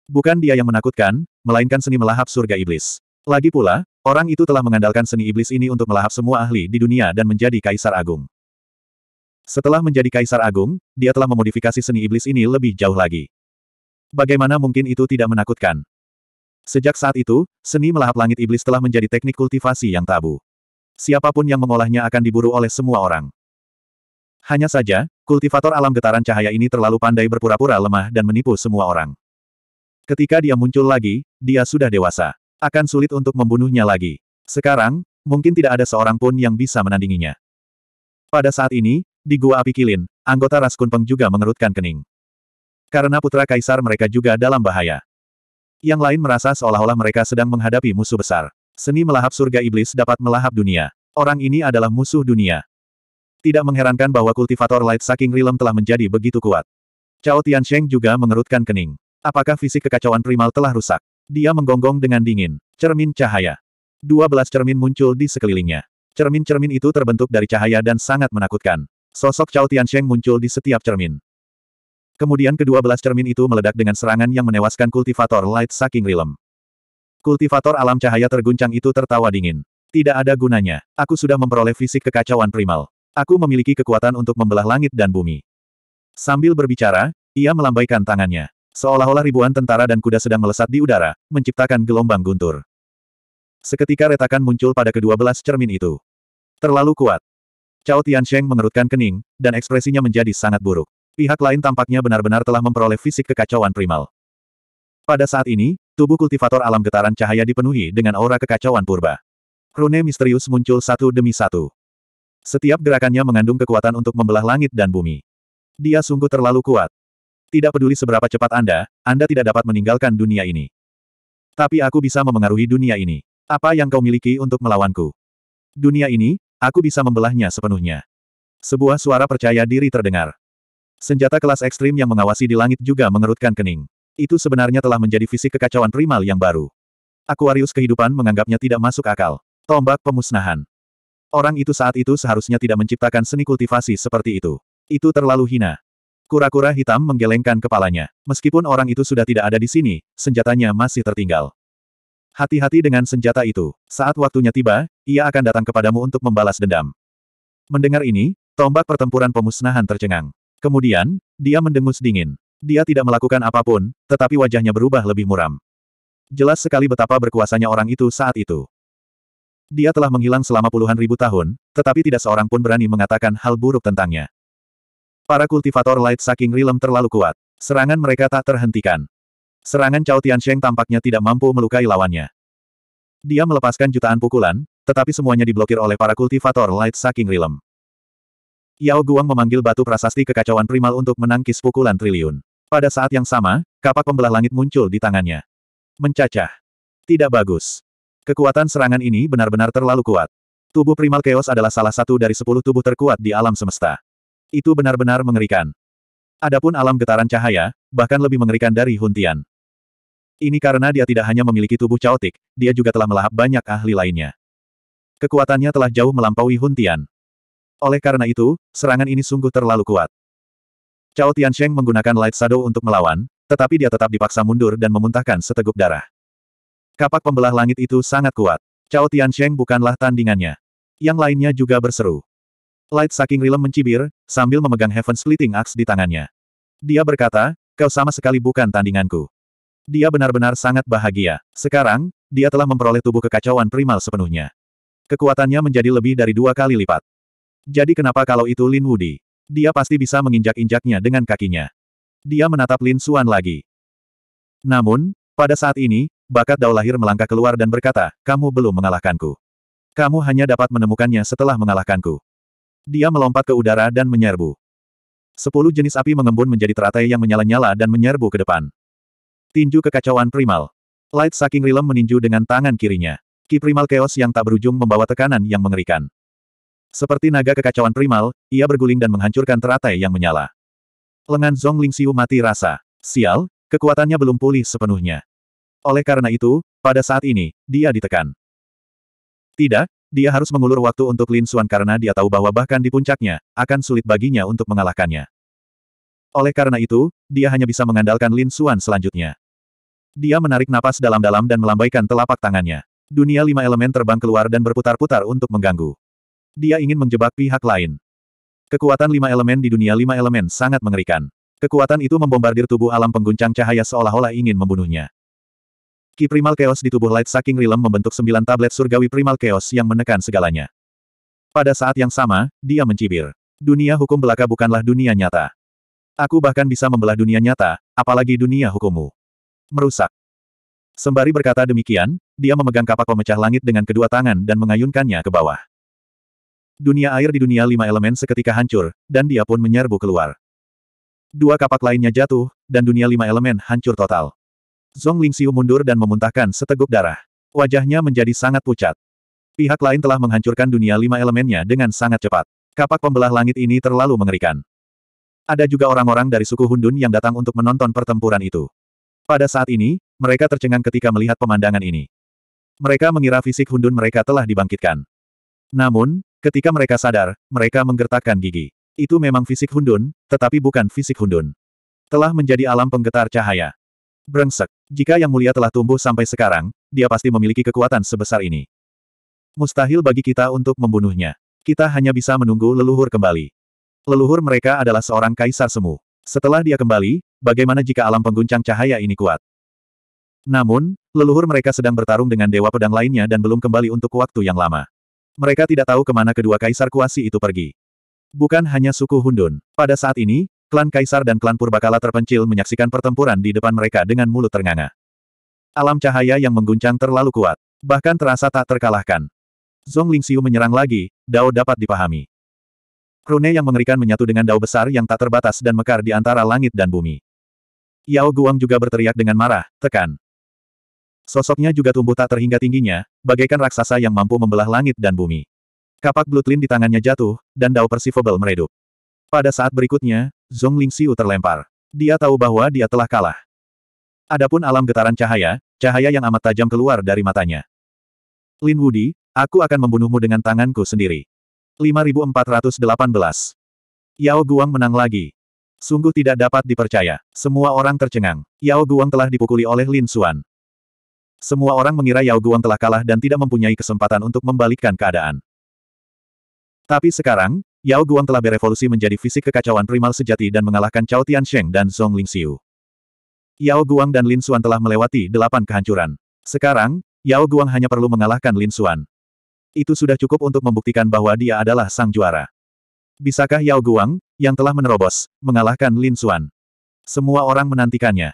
Speaker 1: Bukan dia yang menakutkan, melainkan seni melahap surga iblis. Lagi pula, orang itu telah mengandalkan seni iblis ini untuk melahap semua ahli di dunia dan menjadi kaisar agung. Setelah menjadi kaisar agung, dia telah memodifikasi seni iblis ini lebih jauh lagi. Bagaimana mungkin itu tidak menakutkan? Sejak saat itu, seni melahap langit iblis telah menjadi teknik kultivasi yang tabu. Siapapun yang mengolahnya akan diburu oleh semua orang. Hanya saja, kultivator alam getaran cahaya ini terlalu pandai berpura-pura lemah dan menipu semua orang. Ketika dia muncul lagi, dia sudah dewasa. Akan sulit untuk membunuhnya lagi. Sekarang, mungkin tidak ada seorang pun yang bisa menandinginya. Pada saat ini, di Gua Api Kilin, anggota Ras Kunpeng juga mengerutkan kening. Karena putra kaisar mereka juga dalam bahaya. Yang lain merasa seolah-olah mereka sedang menghadapi musuh besar. Seni melahap surga iblis dapat melahap dunia. Orang ini adalah musuh dunia. Tidak mengherankan bahwa kultivator Light Saking Realm telah menjadi begitu kuat. Cao Tiansheng juga mengerutkan kening. Apakah fisik kekacauan primal telah rusak? Dia menggonggong dengan dingin. Cermin cahaya. Dua belas cermin muncul di sekelilingnya. Cermin-cermin itu terbentuk dari cahaya dan sangat menakutkan. Sosok Chao Tiansheng muncul di setiap cermin. Kemudian kedua belas cermin itu meledak dengan serangan yang menewaskan kultivator Light Saking Realm. Kultivator alam cahaya terguncang itu tertawa dingin. Tidak ada gunanya. Aku sudah memperoleh fisik kekacauan primal. Aku memiliki kekuatan untuk membelah langit dan bumi. Sambil berbicara, ia melambaikan tangannya. Seolah-olah ribuan tentara dan kuda sedang melesat di udara, menciptakan gelombang guntur. Seketika retakan muncul pada kedua belas cermin itu. Terlalu kuat. Cao Tiansheng mengerutkan kening, dan ekspresinya menjadi sangat buruk. Pihak lain tampaknya benar-benar telah memperoleh fisik kekacauan primal. Pada saat ini, tubuh kultivator alam getaran cahaya dipenuhi dengan aura kekacauan purba. Rune misterius muncul satu demi satu. Setiap gerakannya mengandung kekuatan untuk membelah langit dan bumi. Dia sungguh terlalu kuat. Tidak peduli seberapa cepat Anda, Anda tidak dapat meninggalkan dunia ini. Tapi aku bisa memengaruhi dunia ini. Apa yang kau miliki untuk melawanku? Dunia ini, Aku bisa membelahnya sepenuhnya. Sebuah suara percaya diri terdengar. Senjata kelas ekstrim yang mengawasi di langit juga mengerutkan kening. Itu sebenarnya telah menjadi fisik kekacauan primal yang baru. Aquarius kehidupan menganggapnya tidak masuk akal. Tombak pemusnahan. Orang itu saat itu seharusnya tidak menciptakan seni kultivasi seperti itu. Itu terlalu hina. Kura-kura hitam menggelengkan kepalanya. Meskipun orang itu sudah tidak ada di sini, senjatanya masih tertinggal. Hati-hati dengan senjata itu. Saat waktunya tiba, ia akan datang kepadamu untuk membalas dendam. Mendengar ini, tombak pertempuran pemusnahan tercengang. Kemudian, dia mendengus dingin. Dia tidak melakukan apapun, tetapi wajahnya berubah lebih muram. Jelas sekali betapa berkuasanya orang itu saat itu. Dia telah menghilang selama puluhan ribu tahun, tetapi tidak seorang pun berani mengatakan hal buruk tentangnya. Para kultivator Light saking rilem terlalu kuat. Serangan mereka tak terhentikan. Serangan Cao Tiancheng tampaknya tidak mampu melukai lawannya. Dia melepaskan jutaan pukulan, tetapi semuanya diblokir oleh para kultivator Light saking Realm. Yao Guang memanggil batu prasasti kekacauan primal untuk menangkis pukulan triliun. Pada saat yang sama, kapak pembelah langit muncul di tangannya. Mencacah. Tidak bagus. Kekuatan serangan ini benar-benar terlalu kuat. Tubuh primal chaos adalah salah satu dari sepuluh tubuh terkuat di alam semesta. Itu benar-benar mengerikan. Adapun alam getaran cahaya, bahkan lebih mengerikan dari Huntian. Ini karena dia tidak hanya memiliki tubuh caotik, dia juga telah melahap banyak ahli lainnya. Kekuatannya telah jauh melampaui Hun Tian. Oleh karena itu, serangan ini sungguh terlalu kuat. Cao Tiansheng menggunakan Light Shadow untuk melawan, tetapi dia tetap dipaksa mundur dan memuntahkan seteguk darah. Kapak pembelah langit itu sangat kuat. Cao Tiansheng bukanlah tandingannya. Yang lainnya juga berseru. Light saking rilem mencibir, sambil memegang Heaven Splitting Axe di tangannya. Dia berkata, kau sama sekali bukan tandinganku. Dia benar-benar sangat bahagia. Sekarang, dia telah memperoleh tubuh kekacauan primal sepenuhnya. Kekuatannya menjadi lebih dari dua kali lipat. Jadi kenapa kalau itu Lin Wudi? Dia pasti bisa menginjak-injaknya dengan kakinya. Dia menatap Lin Xuan lagi. Namun, pada saat ini, bakat Dao lahir melangkah keluar dan berkata, kamu belum mengalahkanku. Kamu hanya dapat menemukannya setelah mengalahkanku. Dia melompat ke udara dan menyerbu. Sepuluh jenis api mengembun menjadi teratai yang menyala-nyala dan menyerbu ke depan. Tinju kekacauan primal. Light saking Rilem meninju dengan tangan kirinya. Ki primal chaos yang tak berujung membawa tekanan yang mengerikan. Seperti naga kekacauan primal, ia berguling dan menghancurkan teratai yang menyala. Lengan Zhong Lingxiu mati rasa. Sial, kekuatannya belum pulih sepenuhnya. Oleh karena itu, pada saat ini, dia ditekan. Tidak, dia harus mengulur waktu untuk Lin Xuan karena dia tahu bahwa bahkan di puncaknya, akan sulit baginya untuk mengalahkannya. Oleh karena itu, dia hanya bisa mengandalkan Lin Xuan selanjutnya. Dia menarik napas dalam-dalam dan melambaikan telapak tangannya. Dunia lima elemen terbang keluar dan berputar-putar untuk mengganggu. Dia ingin menjebak pihak lain. Kekuatan lima elemen di dunia lima elemen sangat mengerikan. Kekuatan itu membombardir tubuh alam pengguncang cahaya seolah-olah ingin membunuhnya. Ki Primal Chaos di tubuh Light Saking Realm membentuk sembilan tablet surgawi Primal Chaos yang menekan segalanya. Pada saat yang sama, dia mencibir. Dunia hukum belaka bukanlah dunia nyata. Aku bahkan bisa membelah dunia nyata, apalagi dunia hukummu. Merusak. Sembari berkata demikian, dia memegang kapak pemecah langit dengan kedua tangan dan mengayunkannya ke bawah. Dunia air di dunia lima elemen seketika hancur, dan dia pun menyerbu keluar. Dua kapak lainnya jatuh, dan dunia lima elemen hancur total. Zong Lingxiu mundur dan memuntahkan seteguk darah. Wajahnya menjadi sangat pucat. Pihak lain telah menghancurkan dunia lima elemennya dengan sangat cepat. Kapak pembelah langit ini terlalu mengerikan. Ada juga orang-orang dari suku Hundun yang datang untuk menonton pertempuran itu. Pada saat ini, mereka tercengang ketika melihat pemandangan ini. Mereka mengira fisik hundun mereka telah dibangkitkan. Namun, ketika mereka sadar, mereka menggertakkan gigi. Itu memang fisik hundun, tetapi bukan fisik hundun. Telah menjadi alam penggetar cahaya. Brengsek, jika Yang Mulia telah tumbuh sampai sekarang, dia pasti memiliki kekuatan sebesar ini. Mustahil bagi kita untuk membunuhnya. Kita hanya bisa menunggu leluhur kembali. Leluhur mereka adalah seorang kaisar semu. Setelah dia kembali, bagaimana jika alam pengguncang cahaya ini kuat? Namun, leluhur mereka sedang bertarung dengan dewa pedang lainnya dan belum kembali untuk waktu yang lama. Mereka tidak tahu kemana kedua kaisar kuasi itu pergi. Bukan hanya suku Hundun. Pada saat ini, klan kaisar dan klan purbakala terpencil menyaksikan pertempuran di depan mereka dengan mulut ternganga. Alam cahaya yang mengguncang terlalu kuat. Bahkan terasa tak terkalahkan. Zhong Lingxiu menyerang lagi, Dao dapat dipahami. Rune yang mengerikan menyatu dengan Dao besar yang tak terbatas dan mekar di antara langit dan bumi. Yao Guang juga berteriak dengan marah, tekan. Sosoknya juga tumbuh tak terhingga tingginya, bagaikan raksasa yang mampu membelah langit dan bumi. Kapak blutlin di tangannya jatuh, dan Dao Persifable meredup. Pada saat berikutnya, Zhong Lingxiu terlempar. Dia tahu bahwa dia telah kalah. Adapun alam getaran cahaya, cahaya yang amat tajam keluar dari matanya. Lin Wudi, aku akan membunuhmu dengan tanganku sendiri. 5418 Yao Guang menang lagi. Sungguh tidak dapat dipercaya. Semua orang tercengang. Yao Guang telah dipukuli oleh Lin Xuan. Semua orang mengira Yao Guang telah kalah dan tidak mempunyai kesempatan untuk membalikkan keadaan. Tapi sekarang, Yao Guang telah berevolusi menjadi fisik kekacauan primal sejati dan mengalahkan Cao Tiansheng dan Zhong Lingxiu. Yao Guang dan Lin Xuan telah melewati delapan kehancuran. Sekarang, Yao Guang hanya perlu mengalahkan Lin Xuan. Itu sudah cukup untuk membuktikan bahwa dia adalah sang juara. Bisakah Yao Guang, yang telah menerobos, mengalahkan Lin Xuan? Semua orang menantikannya.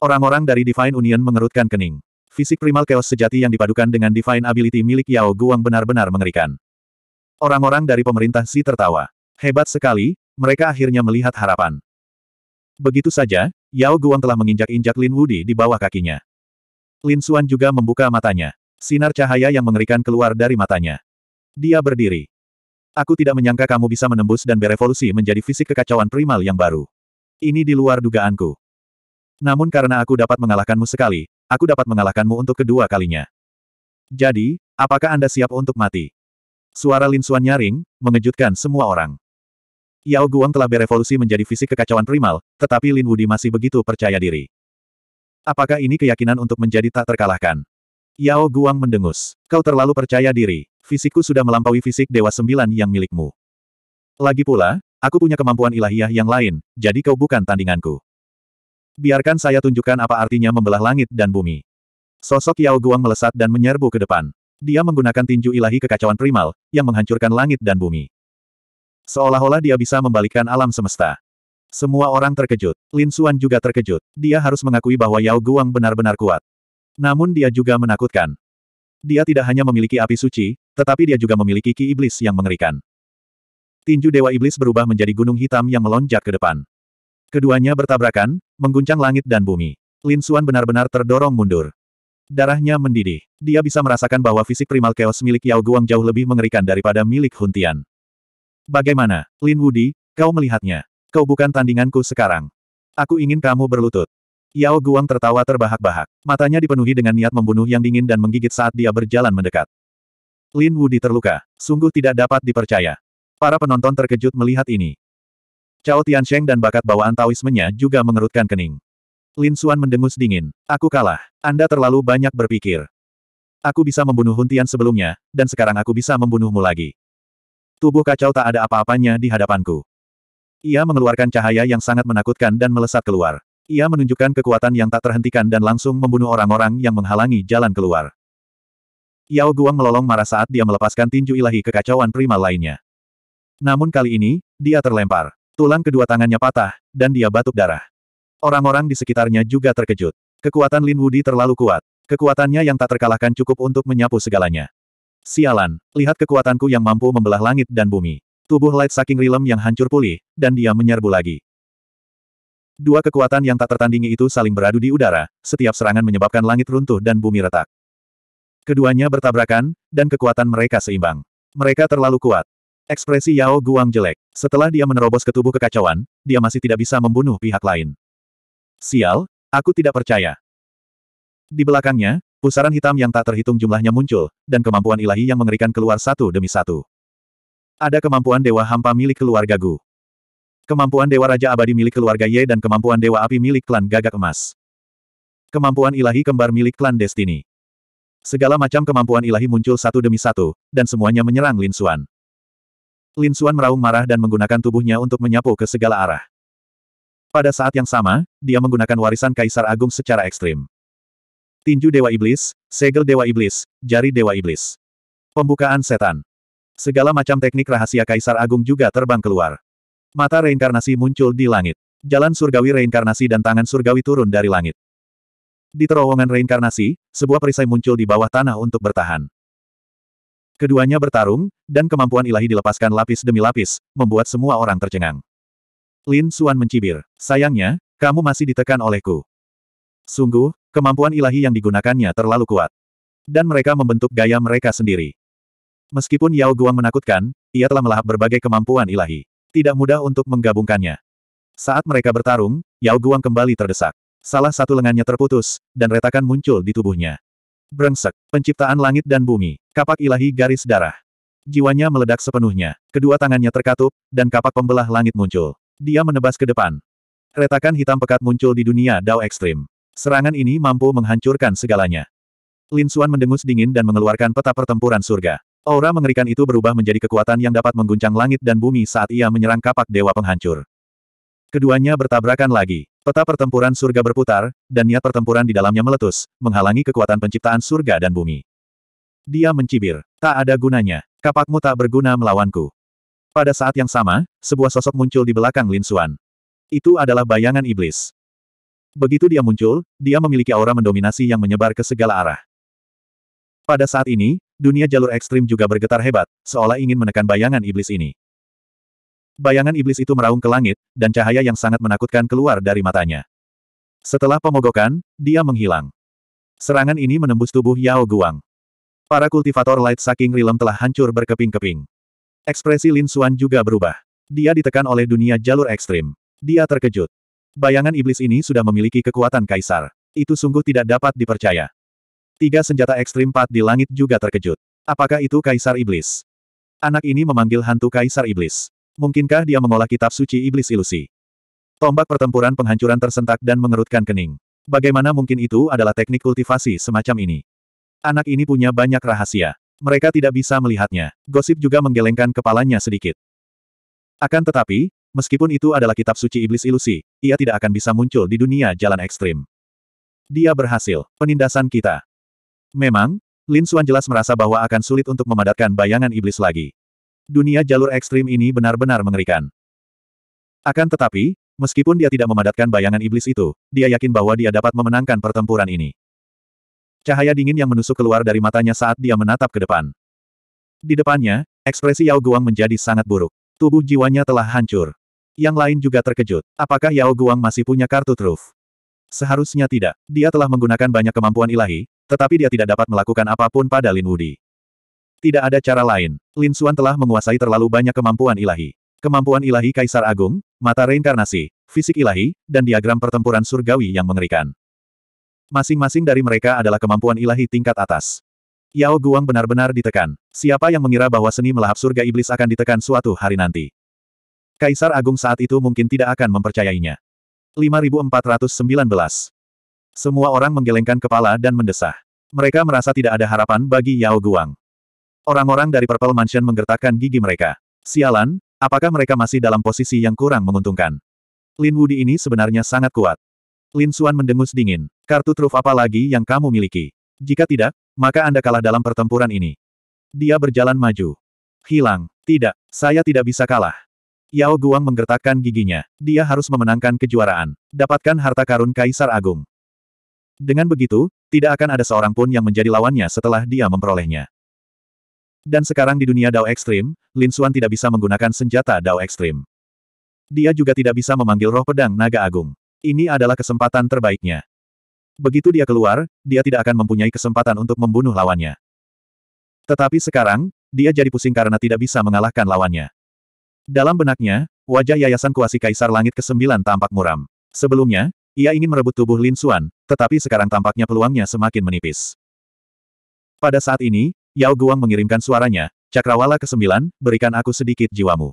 Speaker 1: Orang-orang dari Divine Union mengerutkan kening. Fisik primal chaos sejati yang dipadukan dengan divine ability milik Yao Guang benar-benar mengerikan. Orang-orang dari pemerintah Si tertawa. Hebat sekali, mereka akhirnya melihat harapan. Begitu saja, Yao Guang telah menginjak-injak Lin Wudi di bawah kakinya. Lin Xuan juga membuka matanya. Sinar cahaya yang mengerikan keluar dari matanya. Dia berdiri. Aku tidak menyangka kamu bisa menembus dan berevolusi menjadi fisik kekacauan primal yang baru. Ini di luar dugaanku. Namun karena aku dapat mengalahkanmu sekali, aku dapat mengalahkanmu untuk kedua kalinya. Jadi, apakah Anda siap untuk mati? Suara Lin Xuan nyaring, mengejutkan semua orang. Yao Guang telah berevolusi menjadi fisik kekacauan primal, tetapi Lin Wudi masih begitu percaya diri. Apakah ini keyakinan untuk menjadi tak terkalahkan? Yao Guang mendengus. Kau terlalu percaya diri. Fisikku sudah melampaui fisik Dewa Sembilan yang milikmu. Lagi pula, aku punya kemampuan ilahiyah yang lain, jadi kau bukan tandinganku. Biarkan saya tunjukkan apa artinya membelah langit dan bumi. Sosok Yao Guang melesat dan menyerbu ke depan. Dia menggunakan tinju ilahi kekacauan primal, yang menghancurkan langit dan bumi. Seolah-olah dia bisa membalikkan alam semesta. Semua orang terkejut. Lin Xuan juga terkejut. Dia harus mengakui bahwa Yao Guang benar-benar kuat. Namun dia juga menakutkan. Dia tidak hanya memiliki api suci, tetapi dia juga memiliki ki iblis yang mengerikan. Tinju Dewa Iblis berubah menjadi gunung hitam yang melonjak ke depan. Keduanya bertabrakan, mengguncang langit dan bumi. Lin Suan benar-benar terdorong mundur. Darahnya mendidih. Dia bisa merasakan bahwa fisik primal chaos milik Yao Guang jauh lebih mengerikan daripada milik Huntian. Bagaimana, Lin Wudi, kau melihatnya? Kau bukan tandinganku sekarang. Aku ingin kamu berlutut. Yao Guang tertawa terbahak-bahak. Matanya dipenuhi dengan niat membunuh yang dingin dan menggigit saat dia berjalan mendekat. Lin Wudi terluka. Sungguh tidak dapat dipercaya. Para penonton terkejut melihat ini. Cao Tiansheng dan bakat bawaan Taoismenya juga mengerutkan kening. Lin Xuan mendengus dingin. Aku kalah. Anda terlalu banyak berpikir. Aku bisa membunuh Huntian sebelumnya, dan sekarang aku bisa membunuhmu lagi. Tubuh kacau tak ada apa-apanya di hadapanku. Ia mengeluarkan cahaya yang sangat menakutkan dan melesat keluar. Ia menunjukkan kekuatan yang tak terhentikan dan langsung membunuh orang-orang yang menghalangi jalan keluar. Yao Guang melolong marah saat dia melepaskan tinju ilahi kekacauan prima lainnya. Namun kali ini, dia terlempar. Tulang kedua tangannya patah, dan dia batuk darah. Orang-orang di sekitarnya juga terkejut. Kekuatan Lin Wudi terlalu kuat. Kekuatannya yang tak terkalahkan cukup untuk menyapu segalanya. Sialan, lihat kekuatanku yang mampu membelah langit dan bumi. Tubuh Light saking rilem yang hancur pulih, dan dia menyerbu lagi. Dua kekuatan yang tak tertandingi itu saling beradu di udara, setiap serangan menyebabkan langit runtuh dan bumi retak. Keduanya bertabrakan, dan kekuatan mereka seimbang. Mereka terlalu kuat. Ekspresi Yao Guang jelek. Setelah dia menerobos ke tubuh kekacauan, dia masih tidak bisa membunuh pihak lain. Sial, aku tidak percaya. Di belakangnya, pusaran hitam yang tak terhitung jumlahnya muncul, dan kemampuan ilahi yang mengerikan keluar satu demi satu. Ada kemampuan Dewa Hampa milik keluarga Gu. Kemampuan Dewa Raja Abadi milik keluarga Ye dan kemampuan Dewa Api milik klan Gagak Emas. Kemampuan ilahi kembar milik klan Destiny. Segala macam kemampuan ilahi muncul satu demi satu, dan semuanya menyerang Lin Xuan. Lin Suan meraung marah dan menggunakan tubuhnya untuk menyapu ke segala arah. Pada saat yang sama, dia menggunakan warisan Kaisar Agung secara ekstrim. Tinju Dewa Iblis, segel Dewa Iblis, jari Dewa Iblis. Pembukaan setan. Segala macam teknik rahasia Kaisar Agung juga terbang keluar. Mata reinkarnasi muncul di langit. Jalan surgawi reinkarnasi dan tangan surgawi turun dari langit. Di terowongan reinkarnasi, sebuah perisai muncul di bawah tanah untuk bertahan. Keduanya bertarung, dan kemampuan ilahi dilepaskan lapis demi lapis, membuat semua orang tercengang. Lin Suan mencibir. Sayangnya, kamu masih ditekan olehku. Sungguh, kemampuan ilahi yang digunakannya terlalu kuat. Dan mereka membentuk gaya mereka sendiri. Meskipun Yao Guang menakutkan, ia telah melahap berbagai kemampuan ilahi. Tidak mudah untuk menggabungkannya. Saat mereka bertarung, Yao Guang kembali terdesak. Salah satu lengannya terputus, dan retakan muncul di tubuhnya. Brengsek, penciptaan langit dan bumi. Kapak ilahi garis darah. Jiwanya meledak sepenuhnya. Kedua tangannya terkatup, dan kapak pembelah langit muncul. Dia menebas ke depan. Retakan hitam pekat muncul di dunia Dao ekstrim. Serangan ini mampu menghancurkan segalanya. Lin Xuan mendengus dingin dan mengeluarkan peta pertempuran surga. Aura mengerikan itu berubah menjadi kekuatan yang dapat mengguncang langit dan bumi saat ia menyerang kapak dewa penghancur. Keduanya bertabrakan lagi. Peta pertempuran surga berputar, dan niat pertempuran di dalamnya meletus, menghalangi kekuatan penciptaan surga dan bumi. Dia mencibir. Tak ada gunanya. Kapakmu tak berguna melawanku. Pada saat yang sama, sebuah sosok muncul di belakang Lin Xuan. Itu adalah bayangan iblis. Begitu dia muncul, dia memiliki aura mendominasi yang menyebar ke segala arah. Pada saat ini, dunia jalur ekstrim juga bergetar hebat, seolah ingin menekan bayangan iblis ini. Bayangan iblis itu meraung ke langit, dan cahaya yang sangat menakutkan keluar dari matanya. Setelah pemogokan, dia menghilang. Serangan ini menembus tubuh Yao Guang. Para kultivator Light saking rilem telah hancur berkeping-keping. Ekspresi Lin Suan juga berubah. Dia ditekan oleh dunia jalur ekstrim. Dia terkejut. Bayangan iblis ini sudah memiliki kekuatan kaisar. Itu sungguh tidak dapat dipercaya. Tiga senjata ekstrim pat di langit juga terkejut. Apakah itu kaisar iblis? Anak ini memanggil hantu kaisar iblis. Mungkinkah dia mengolah kitab suci iblis ilusi? Tombak pertempuran penghancuran tersentak dan mengerutkan kening. Bagaimana mungkin itu adalah teknik kultivasi semacam ini? Anak ini punya banyak rahasia. Mereka tidak bisa melihatnya. Gosip juga menggelengkan kepalanya sedikit. Akan tetapi, meskipun itu adalah kitab suci iblis ilusi, ia tidak akan bisa muncul di dunia jalan ekstrim. Dia berhasil. Penindasan kita. Memang, Lin Xuan jelas merasa bahwa akan sulit untuk memadatkan bayangan iblis lagi. Dunia jalur ekstrim ini benar-benar mengerikan. Akan tetapi, meskipun dia tidak memadatkan bayangan iblis itu, dia yakin bahwa dia dapat memenangkan pertempuran ini. Cahaya dingin yang menusuk keluar dari matanya saat dia menatap ke depan. Di depannya, ekspresi Yao Guang menjadi sangat buruk. Tubuh jiwanya telah hancur. Yang lain juga terkejut. Apakah Yao Guang masih punya kartu truf? Seharusnya tidak. Dia telah menggunakan banyak kemampuan ilahi, tetapi dia tidak dapat melakukan apapun pada Lin Wudi. Tidak ada cara lain. Lin Xuan telah menguasai terlalu banyak kemampuan ilahi. Kemampuan ilahi Kaisar Agung, mata reinkarnasi, fisik ilahi, dan diagram pertempuran surgawi yang mengerikan. Masing-masing dari mereka adalah kemampuan ilahi tingkat atas. Yao Guang benar-benar ditekan. Siapa yang mengira bahwa seni melahap surga iblis akan ditekan suatu hari nanti? Kaisar Agung saat itu mungkin tidak akan mempercayainya. 5419 Semua orang menggelengkan kepala dan mendesah. Mereka merasa tidak ada harapan bagi Yao Guang. Orang-orang dari Purple Mansion menggertakkan gigi mereka. Sialan, apakah mereka masih dalam posisi yang kurang menguntungkan? Lin Wudi ini sebenarnya sangat kuat. Lin Suan mendengus dingin. Kartu truf apa lagi yang kamu miliki? Jika tidak, maka Anda kalah dalam pertempuran ini. Dia berjalan maju. Hilang. Tidak, saya tidak bisa kalah. Yao Guang menggertakkan giginya. Dia harus memenangkan kejuaraan. Dapatkan harta karun Kaisar Agung. Dengan begitu, tidak akan ada seorang pun yang menjadi lawannya setelah dia memperolehnya. Dan sekarang di dunia Dao Ekstrim, Lin Suan tidak bisa menggunakan senjata Dao Ekstrim. Dia juga tidak bisa memanggil roh pedang naga agung. Ini adalah kesempatan terbaiknya. Begitu dia keluar, dia tidak akan mempunyai kesempatan untuk membunuh lawannya. Tetapi sekarang, dia jadi pusing karena tidak bisa mengalahkan lawannya. Dalam benaknya, wajah Yayasan Kuasi Kaisar Langit ke-9 tampak muram. Sebelumnya, ia ingin merebut tubuh Lin Xuan, tetapi sekarang tampaknya peluangnya semakin menipis. Pada saat ini, Yao Guang mengirimkan suaranya, Cakrawala ke-9, berikan aku sedikit jiwamu.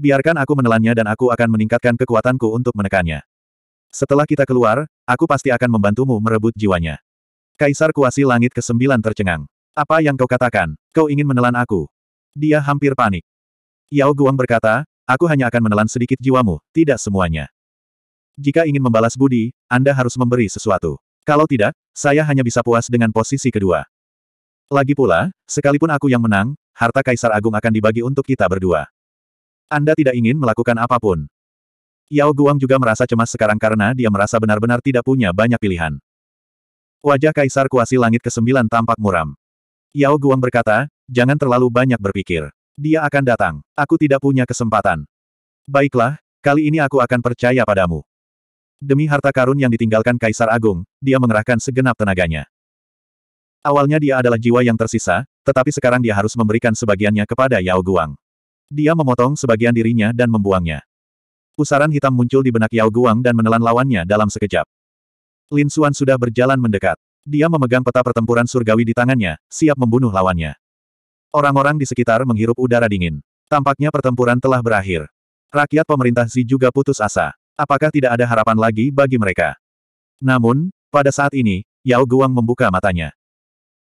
Speaker 1: Biarkan aku menelannya dan aku akan meningkatkan kekuatanku untuk menekannya. Setelah kita keluar, aku pasti akan membantumu merebut jiwanya. Kaisar Kuasi Langit ke-9 tercengang. Apa yang kau katakan? Kau ingin menelan aku? Dia hampir panik. Yao Guang berkata, aku hanya akan menelan sedikit jiwamu, tidak semuanya. Jika ingin membalas budi, Anda harus memberi sesuatu. Kalau tidak, saya hanya bisa puas dengan posisi kedua. Lagi pula, sekalipun aku yang menang, harta Kaisar Agung akan dibagi untuk kita berdua. Anda tidak ingin melakukan apapun. Yao Guang juga merasa cemas sekarang karena dia merasa benar-benar tidak punya banyak pilihan. Wajah Kaisar Kuasi Langit ke-9 tampak muram. Yao Guang berkata, jangan terlalu banyak berpikir. Dia akan datang. Aku tidak punya kesempatan. Baiklah, kali ini aku akan percaya padamu. Demi harta karun yang ditinggalkan Kaisar Agung, dia mengerahkan segenap tenaganya. Awalnya dia adalah jiwa yang tersisa, tetapi sekarang dia harus memberikan sebagiannya kepada Yao Guang. Dia memotong sebagian dirinya dan membuangnya. Pusaran hitam muncul di benak Yao Guang dan menelan lawannya dalam sekejap. Lin Xuan sudah berjalan mendekat. Dia memegang peta pertempuran surgawi di tangannya, siap membunuh lawannya. Orang-orang di sekitar menghirup udara dingin. Tampaknya pertempuran telah berakhir. Rakyat pemerintah Xi juga putus asa. Apakah tidak ada harapan lagi bagi mereka? Namun, pada saat ini, Yao Guang membuka matanya.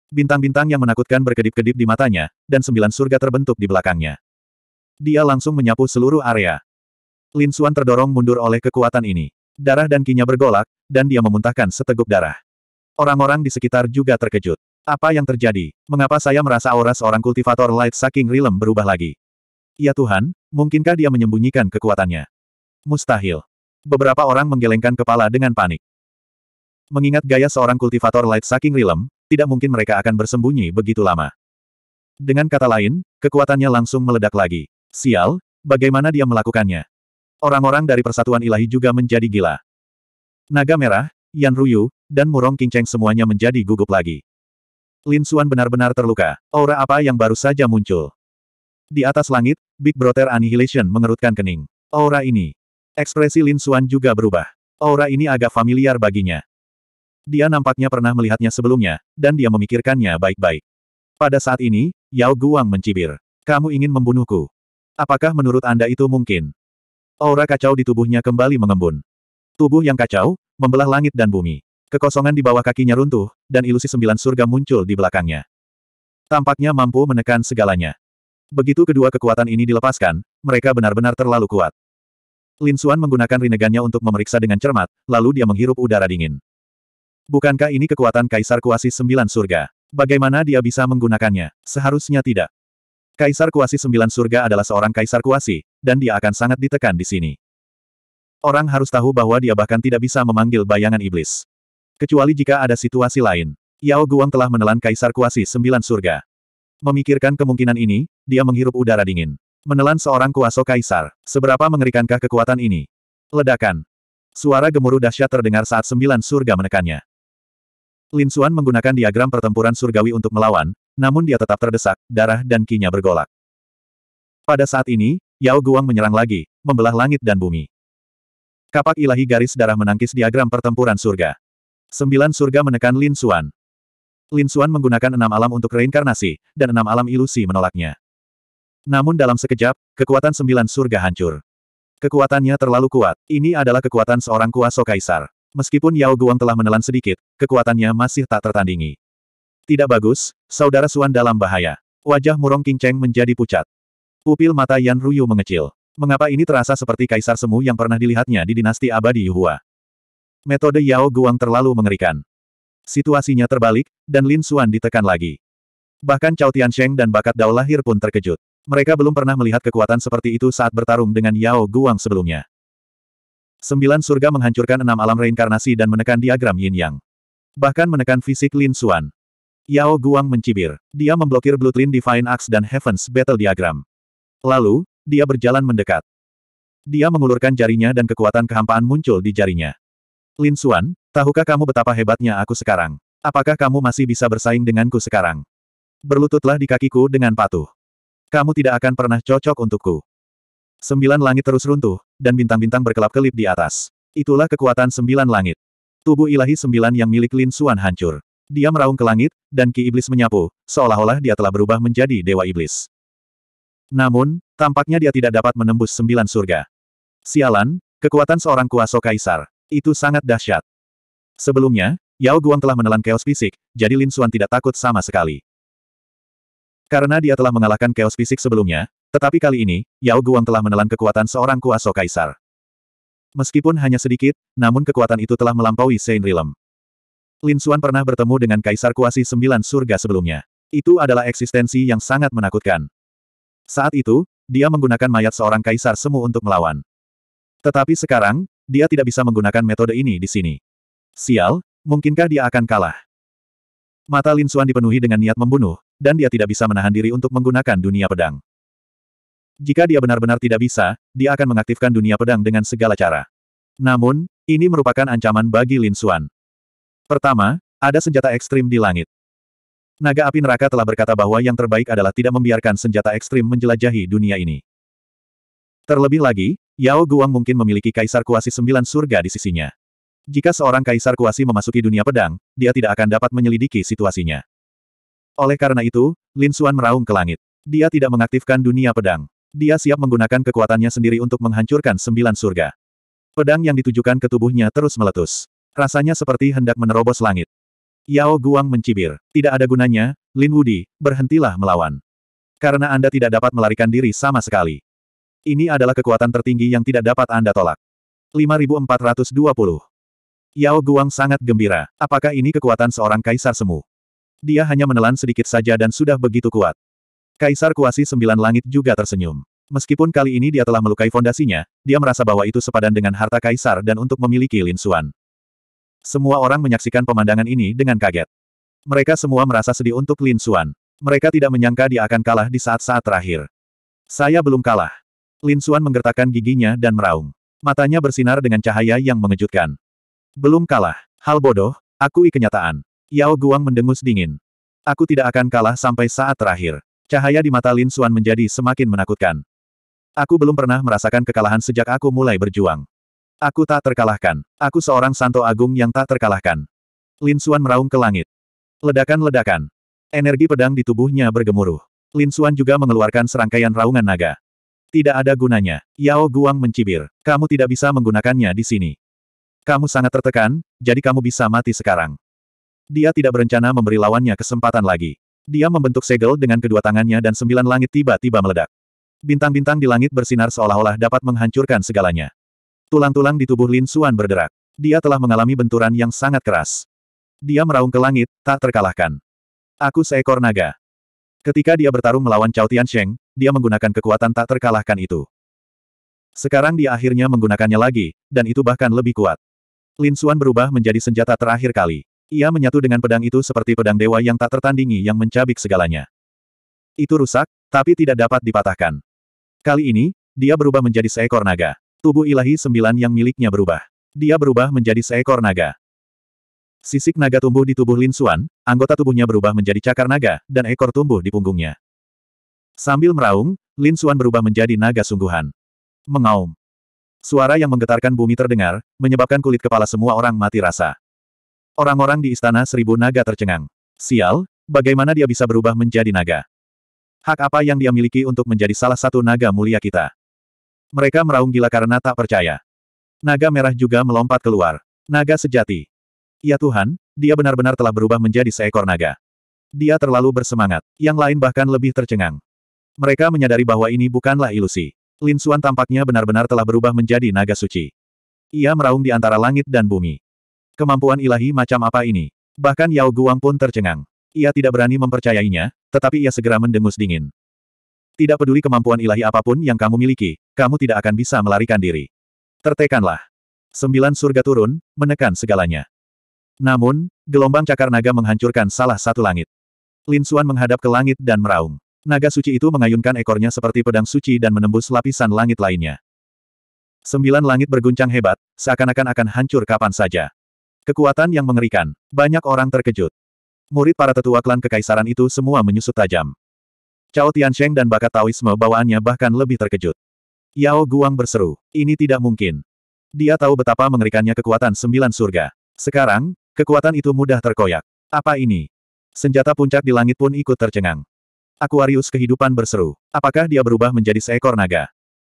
Speaker 1: Bintang-bintang yang menakutkan berkedip-kedip di matanya, dan sembilan surga terbentuk di belakangnya. Dia langsung menyapu seluruh area. Lin Suan terdorong mundur oleh kekuatan ini. Darah dan kinya bergolak, dan dia memuntahkan seteguk darah. Orang-orang di sekitar juga terkejut. Apa yang terjadi? Mengapa saya merasa aura seorang kultivator light saking rilem berubah lagi? Ya Tuhan, mungkinkah dia menyembunyikan kekuatannya? Mustahil. Beberapa orang menggelengkan kepala dengan panik. Mengingat gaya seorang kultivator light saking rilem, tidak mungkin mereka akan bersembunyi begitu lama. Dengan kata lain, kekuatannya langsung meledak lagi. Sial, bagaimana dia melakukannya? Orang-orang dari Persatuan Ilahi juga menjadi gila. Naga Merah, Yan Ruyu, dan Murong Kinceng semuanya menjadi gugup lagi. Lin Xuan benar-benar terluka. Aura apa yang baru saja muncul? Di atas langit, Big Brother Annihilation mengerutkan kening. Aura ini. Ekspresi Lin Xuan juga berubah. Aura ini agak familiar baginya. Dia nampaknya pernah melihatnya sebelumnya, dan dia memikirkannya baik-baik. Pada saat ini, Yao Guang mencibir. Kamu ingin membunuhku. Apakah menurut Anda itu mungkin? Aura kacau di tubuhnya kembali mengembun. Tubuh yang kacau, membelah langit dan bumi. Kekosongan di bawah kakinya runtuh, dan ilusi sembilan surga muncul di belakangnya. Tampaknya mampu menekan segalanya. Begitu kedua kekuatan ini dilepaskan, mereka benar-benar terlalu kuat. Lin Suan menggunakan rinegannya untuk memeriksa dengan cermat, lalu dia menghirup udara dingin. Bukankah ini kekuatan Kaisar Kuasi Sembilan Surga? Bagaimana dia bisa menggunakannya? Seharusnya tidak. Kaisar Kuasi Sembilan Surga adalah seorang Kaisar Kuasi, dan dia akan sangat ditekan di sini. Orang harus tahu bahwa dia bahkan tidak bisa memanggil bayangan iblis. Kecuali jika ada situasi lain. Yao Guang telah menelan Kaisar Kuasi Sembilan Surga. Memikirkan kemungkinan ini, dia menghirup udara dingin. Menelan seorang kuaso kaisar. Seberapa mengerikankah kekuatan ini? Ledakan. Suara gemuruh dahsyat terdengar saat sembilan surga menekannya. Lin Xuan menggunakan diagram pertempuran surgawi untuk melawan, namun dia tetap terdesak, darah dan kinya bergolak. Pada saat ini, Yao Guang menyerang lagi, membelah langit dan bumi. Kapak ilahi garis darah menangkis diagram pertempuran surga. Sembilan surga menekan Lin Xuan. Lin Xuan menggunakan enam alam untuk reinkarnasi, dan enam alam ilusi menolaknya. Namun dalam sekejap, kekuatan sembilan surga hancur. Kekuatannya terlalu kuat, ini adalah kekuatan seorang kuasa kaisar. Meskipun Yao Guang telah menelan sedikit, kekuatannya masih tak tertandingi. Tidak bagus, saudara Suan dalam bahaya. Wajah Murong King menjadi pucat. Pupil mata Yan Ruyu mengecil. Mengapa ini terasa seperti kaisar semu yang pernah dilihatnya di dinasti abadi Yuhua? Metode Yao Guang terlalu mengerikan. Situasinya terbalik, dan Lin Suan ditekan lagi. Bahkan Cao Tiansheng dan bakat Dao lahir pun terkejut. Mereka belum pernah melihat kekuatan seperti itu saat bertarung dengan Yao Guang sebelumnya. Sembilan surga menghancurkan enam alam reinkarnasi dan menekan diagram yin yang. Bahkan menekan fisik Lin Suan. Yao Guang mencibir. Dia memblokir Blueprint Divine Axe dan Heaven's Battle Diagram. Lalu, dia berjalan mendekat. Dia mengulurkan jarinya dan kekuatan kehampaan muncul di jarinya. Lin Xuan, tahukah kamu betapa hebatnya aku sekarang? Apakah kamu masih bisa bersaing denganku sekarang? Berlututlah di kakiku dengan patuh. Kamu tidak akan pernah cocok untukku. Sembilan langit terus runtuh, dan bintang-bintang berkelap-kelip di atas. Itulah kekuatan sembilan langit. Tubuh ilahi sembilan yang milik Lin Xuan hancur. Dia meraung ke langit, dan ki iblis menyapu, seolah-olah dia telah berubah menjadi dewa iblis. Namun, tampaknya dia tidak dapat menembus sembilan surga. Sialan, kekuatan seorang Kuasa kaisar. Itu sangat dahsyat. Sebelumnya, Yao Guang telah menelan chaos fisik, jadi Lin Xuan tidak takut sama sekali. Karena dia telah mengalahkan chaos fisik sebelumnya, tetapi kali ini, Yao Guang telah menelan kekuatan seorang Kuasa kaisar. Meskipun hanya sedikit, namun kekuatan itu telah melampaui Sein Rilem. Lin Suan pernah bertemu dengan Kaisar Kuasi Sembilan Surga sebelumnya. Itu adalah eksistensi yang sangat menakutkan. Saat itu, dia menggunakan mayat seorang kaisar semu untuk melawan. Tetapi sekarang, dia tidak bisa menggunakan metode ini di sini. Sial, mungkinkah dia akan kalah? Mata Lin Suan dipenuhi dengan niat membunuh, dan dia tidak bisa menahan diri untuk menggunakan dunia pedang. Jika dia benar-benar tidak bisa, dia akan mengaktifkan dunia pedang dengan segala cara. Namun, ini merupakan ancaman bagi Lin Suan. Pertama, ada senjata ekstrim di langit. Naga api neraka telah berkata bahwa yang terbaik adalah tidak membiarkan senjata ekstrim menjelajahi dunia ini. Terlebih lagi, Yao Guang mungkin memiliki kaisar kuasi sembilan surga di sisinya. Jika seorang kaisar kuasi memasuki dunia pedang, dia tidak akan dapat menyelidiki situasinya. Oleh karena itu, Lin Xuan meraung ke langit. Dia tidak mengaktifkan dunia pedang. Dia siap menggunakan kekuatannya sendiri untuk menghancurkan sembilan surga. Pedang yang ditujukan ke tubuhnya terus meletus. Rasanya seperti hendak menerobos langit. Yao Guang mencibir. Tidak ada gunanya, Lin Wudi, berhentilah melawan. Karena Anda tidak dapat melarikan diri sama sekali. Ini adalah kekuatan tertinggi yang tidak dapat Anda tolak. 5420. Yao Guang sangat gembira. Apakah ini kekuatan seorang kaisar semu? Dia hanya menelan sedikit saja dan sudah begitu kuat. Kaisar Kuasi Sembilan Langit juga tersenyum. Meskipun kali ini dia telah melukai fondasinya, dia merasa bahwa itu sepadan dengan harta kaisar dan untuk memiliki Lin Xuan. Semua orang menyaksikan pemandangan ini dengan kaget. Mereka semua merasa sedih untuk Lin Xuan. Mereka tidak menyangka dia akan kalah di saat-saat terakhir. Saya belum kalah. Lin Xuan menggertakkan giginya dan meraung. Matanya bersinar dengan cahaya yang mengejutkan. Belum kalah. Hal bodoh, akui kenyataan. Yao Guang mendengus dingin. Aku tidak akan kalah sampai saat terakhir. Cahaya di mata Lin Xuan menjadi semakin menakutkan. Aku belum pernah merasakan kekalahan sejak aku mulai berjuang. Aku tak terkalahkan. Aku seorang santo agung yang tak terkalahkan. Lin Xuan meraung ke langit. Ledakan-ledakan. Energi pedang di tubuhnya bergemuruh. Lin Xuan juga mengeluarkan serangkaian raungan naga. Tidak ada gunanya. Yao Guang mencibir. Kamu tidak bisa menggunakannya di sini. Kamu sangat tertekan, jadi kamu bisa mati sekarang. Dia tidak berencana memberi lawannya kesempatan lagi. Dia membentuk segel dengan kedua tangannya dan sembilan langit tiba-tiba meledak. Bintang-bintang di langit bersinar seolah-olah dapat menghancurkan segalanya. Tulang-tulang di tubuh Lin Suan berderak. Dia telah mengalami benturan yang sangat keras. Dia meraung ke langit, tak terkalahkan. Aku seekor naga. Ketika dia bertarung melawan Cao Tiansheng, dia menggunakan kekuatan tak terkalahkan itu. Sekarang dia akhirnya menggunakannya lagi, dan itu bahkan lebih kuat. Lin Suan berubah menjadi senjata terakhir kali. Ia menyatu dengan pedang itu seperti pedang dewa yang tak tertandingi yang mencabik segalanya. Itu rusak, tapi tidak dapat dipatahkan. Kali ini, dia berubah menjadi seekor naga. Tubuh ilahi sembilan yang miliknya berubah. Dia berubah menjadi seekor naga. Sisik naga tumbuh di tubuh Lin Suan. anggota tubuhnya berubah menjadi cakar naga, dan ekor tumbuh di punggungnya. Sambil meraung, Lin Suan berubah menjadi naga sungguhan. Mengaum. Suara yang menggetarkan bumi terdengar, menyebabkan kulit kepala semua orang mati rasa. Orang-orang di istana seribu naga tercengang. Sial, bagaimana dia bisa berubah menjadi naga? Hak apa yang dia miliki untuk menjadi salah satu naga mulia kita? Mereka meraung gila karena tak percaya. Naga merah juga melompat keluar. Naga sejati. Ya Tuhan, dia benar-benar telah berubah menjadi seekor naga. Dia terlalu bersemangat. Yang lain bahkan lebih tercengang. Mereka menyadari bahwa ini bukanlah ilusi. Lin Suan tampaknya benar-benar telah berubah menjadi naga suci. Ia meraung di antara langit dan bumi. Kemampuan ilahi macam apa ini? Bahkan Yao Guang pun tercengang. Ia tidak berani mempercayainya, tetapi ia segera mendengus dingin. Tidak peduli kemampuan ilahi apapun yang kamu miliki, kamu tidak akan bisa melarikan diri. Tertekanlah. Sembilan surga turun, menekan segalanya. Namun, gelombang cakar naga menghancurkan salah satu langit. Lin Xuan menghadap ke langit dan meraung. Naga suci itu mengayunkan ekornya seperti pedang suci dan menembus lapisan langit lainnya. Sembilan langit berguncang hebat, seakan-akan akan hancur kapan saja. Kekuatan yang mengerikan, banyak orang terkejut. Murid para tetua klan kekaisaran itu semua menyusut tajam. Cao Tiansheng dan bakat Taoisme bawaannya bahkan lebih terkejut. Yao Guang berseru, ini tidak mungkin. Dia tahu betapa mengerikannya kekuatan sembilan surga. Sekarang, kekuatan itu mudah terkoyak. Apa ini? Senjata puncak di langit pun ikut tercengang. Aquarius kehidupan berseru, apakah dia berubah menjadi seekor naga?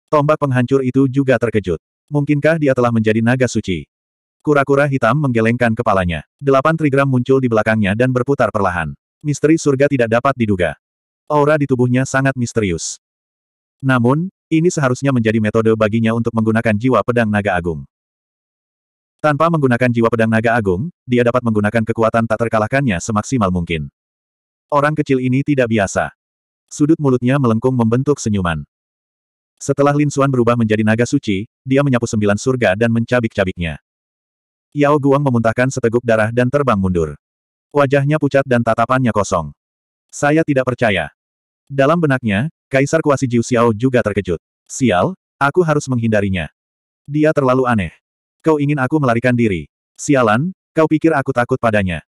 Speaker 1: Tombak penghancur itu juga terkejut. Mungkinkah dia telah menjadi naga suci? Kura-kura hitam menggelengkan kepalanya. Delapan trigram muncul di belakangnya dan berputar perlahan. Misteri surga tidak dapat diduga. Aura di tubuhnya sangat misterius. Namun, ini seharusnya menjadi metode baginya untuk menggunakan jiwa pedang naga agung. Tanpa menggunakan jiwa pedang naga agung, dia dapat menggunakan kekuatan tak terkalahkannya semaksimal mungkin. Orang kecil ini tidak biasa. Sudut mulutnya melengkung membentuk senyuman. Setelah Lin Xuan berubah menjadi naga suci, dia menyapu sembilan surga dan mencabik-cabiknya. Yao Guang memuntahkan seteguk darah dan terbang mundur. Wajahnya pucat dan tatapannya kosong. Saya tidak percaya. Dalam benaknya, Kaisar Kuasi Jiu Xiao juga terkejut. Sial, aku harus menghindarinya. Dia terlalu aneh. Kau ingin aku melarikan diri. Sialan, kau pikir aku takut padanya.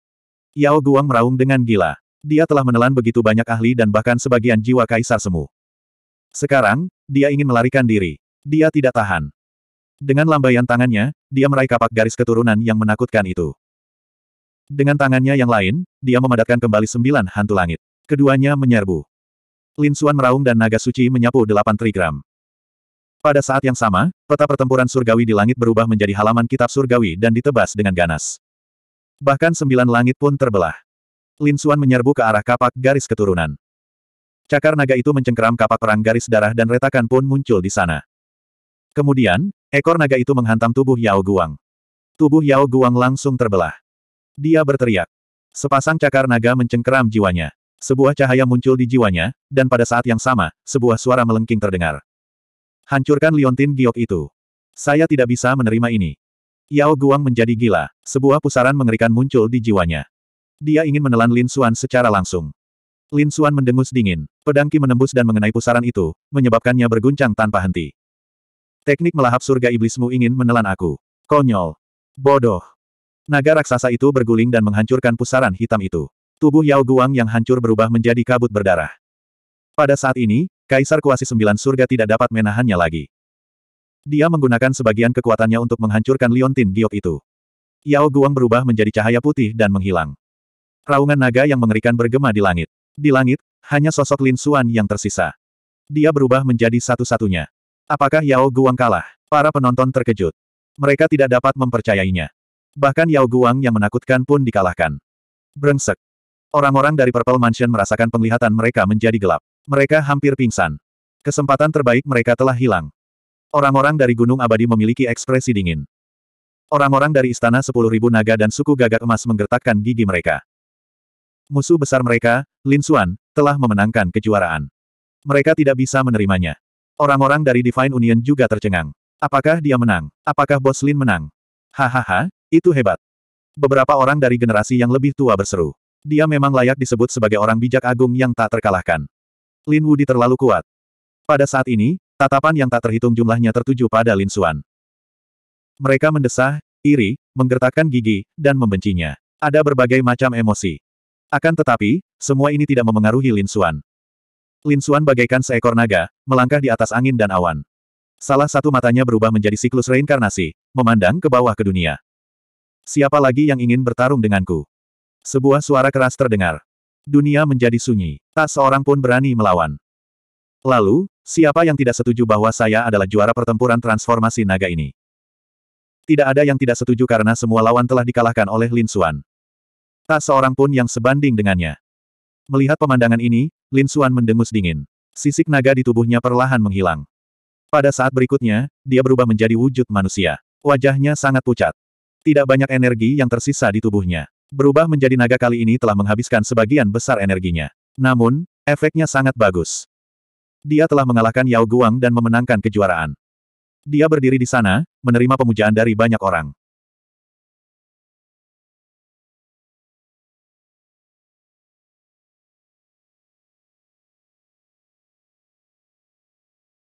Speaker 1: Yao Guang meraung dengan gila. Dia telah menelan begitu banyak ahli dan bahkan sebagian jiwa kaisar semu. Sekarang, dia ingin melarikan diri. Dia tidak tahan. Dengan lambaian tangannya, dia meraih kapak garis keturunan yang menakutkan itu. Dengan tangannya yang lain, dia memadatkan kembali sembilan hantu langit. Keduanya menyerbu. Lin Suan meraung dan naga suci menyapu delapan trigram. Pada saat yang sama, peta pertempuran surgawi di langit berubah menjadi halaman kitab surgawi dan ditebas dengan ganas. Bahkan sembilan langit pun terbelah. Lin Suan menyerbu ke arah kapak garis keturunan. Cakar naga itu mencengkeram kapak perang garis darah dan retakan pun muncul di sana. Kemudian, ekor naga itu menghantam tubuh Yao Guang. Tubuh Yao Guang langsung terbelah. Dia berteriak. Sepasang cakar naga mencengkeram jiwanya. Sebuah cahaya muncul di jiwanya, dan pada saat yang sama, sebuah suara melengking terdengar. Hancurkan liontin giok itu. Saya tidak bisa menerima ini. Yao Guang menjadi gila. Sebuah pusaran mengerikan muncul di jiwanya. Dia ingin menelan Lin Xuan secara langsung. Lin Xuan mendengus dingin. Pedangki menembus dan mengenai pusaran itu, menyebabkannya berguncang tanpa henti. Teknik melahap surga iblismu ingin menelan aku. Konyol. Bodoh. Naga raksasa itu berguling dan menghancurkan pusaran hitam itu. Tubuh Yao Guang yang hancur berubah menjadi kabut berdarah. Pada saat ini, Kaisar Kuasi Sembilan Surga tidak dapat menahannya lagi. Dia menggunakan sebagian kekuatannya untuk menghancurkan liontin giok itu. Yao Guang berubah menjadi cahaya putih dan menghilang. Raungan naga yang mengerikan bergema di langit. Di langit, hanya sosok Lin Suan yang tersisa. Dia berubah menjadi satu-satunya. Apakah Yao Guang kalah? Para penonton terkejut. Mereka tidak dapat mempercayainya. Bahkan Yao Guang yang menakutkan pun dikalahkan. Brengsek. Orang-orang dari Purple Mansion merasakan penglihatan mereka menjadi gelap. Mereka hampir pingsan. Kesempatan terbaik mereka telah hilang. Orang-orang dari Gunung Abadi memiliki ekspresi dingin. Orang-orang dari Istana 10.000 Naga dan suku gagak emas menggertakkan gigi mereka. Musuh besar mereka, Lin Xuan, telah memenangkan kejuaraan. Mereka tidak bisa menerimanya. Orang-orang dari Divine Union juga tercengang. Apakah dia menang? Apakah Bos Lin menang? Hahaha, itu hebat. Beberapa orang dari generasi yang lebih tua berseru. Dia memang layak disebut sebagai orang bijak agung yang tak terkalahkan. Lin Wudi terlalu kuat. Pada saat ini, tatapan yang tak terhitung jumlahnya tertuju pada Lin Xuan. Mereka mendesah, iri, menggertakkan gigi, dan membencinya. Ada berbagai macam emosi. Akan tetapi, semua ini tidak memengaruhi Lin Xuan. Lin Xuan bagaikan seekor naga, melangkah di atas angin dan awan. Salah satu matanya berubah menjadi siklus reinkarnasi, memandang ke bawah ke dunia. Siapa lagi yang ingin bertarung denganku? Sebuah suara keras terdengar. Dunia menjadi sunyi. Tak seorang pun berani melawan. Lalu, siapa yang tidak setuju bahwa saya adalah juara pertempuran transformasi naga ini? Tidak ada yang tidak setuju karena semua lawan telah dikalahkan oleh Lin Xuan. Tak seorang pun yang sebanding dengannya. Melihat pemandangan ini, Lin Xuan mendengus dingin. Sisik naga di tubuhnya perlahan menghilang. Pada saat berikutnya, dia berubah menjadi wujud manusia. Wajahnya sangat pucat. Tidak banyak energi yang tersisa di tubuhnya. Berubah menjadi naga kali ini telah menghabiskan sebagian besar energinya. Namun, efeknya sangat bagus. Dia telah mengalahkan Yao Guang dan memenangkan kejuaraan. Dia berdiri di sana, menerima pemujaan dari banyak orang.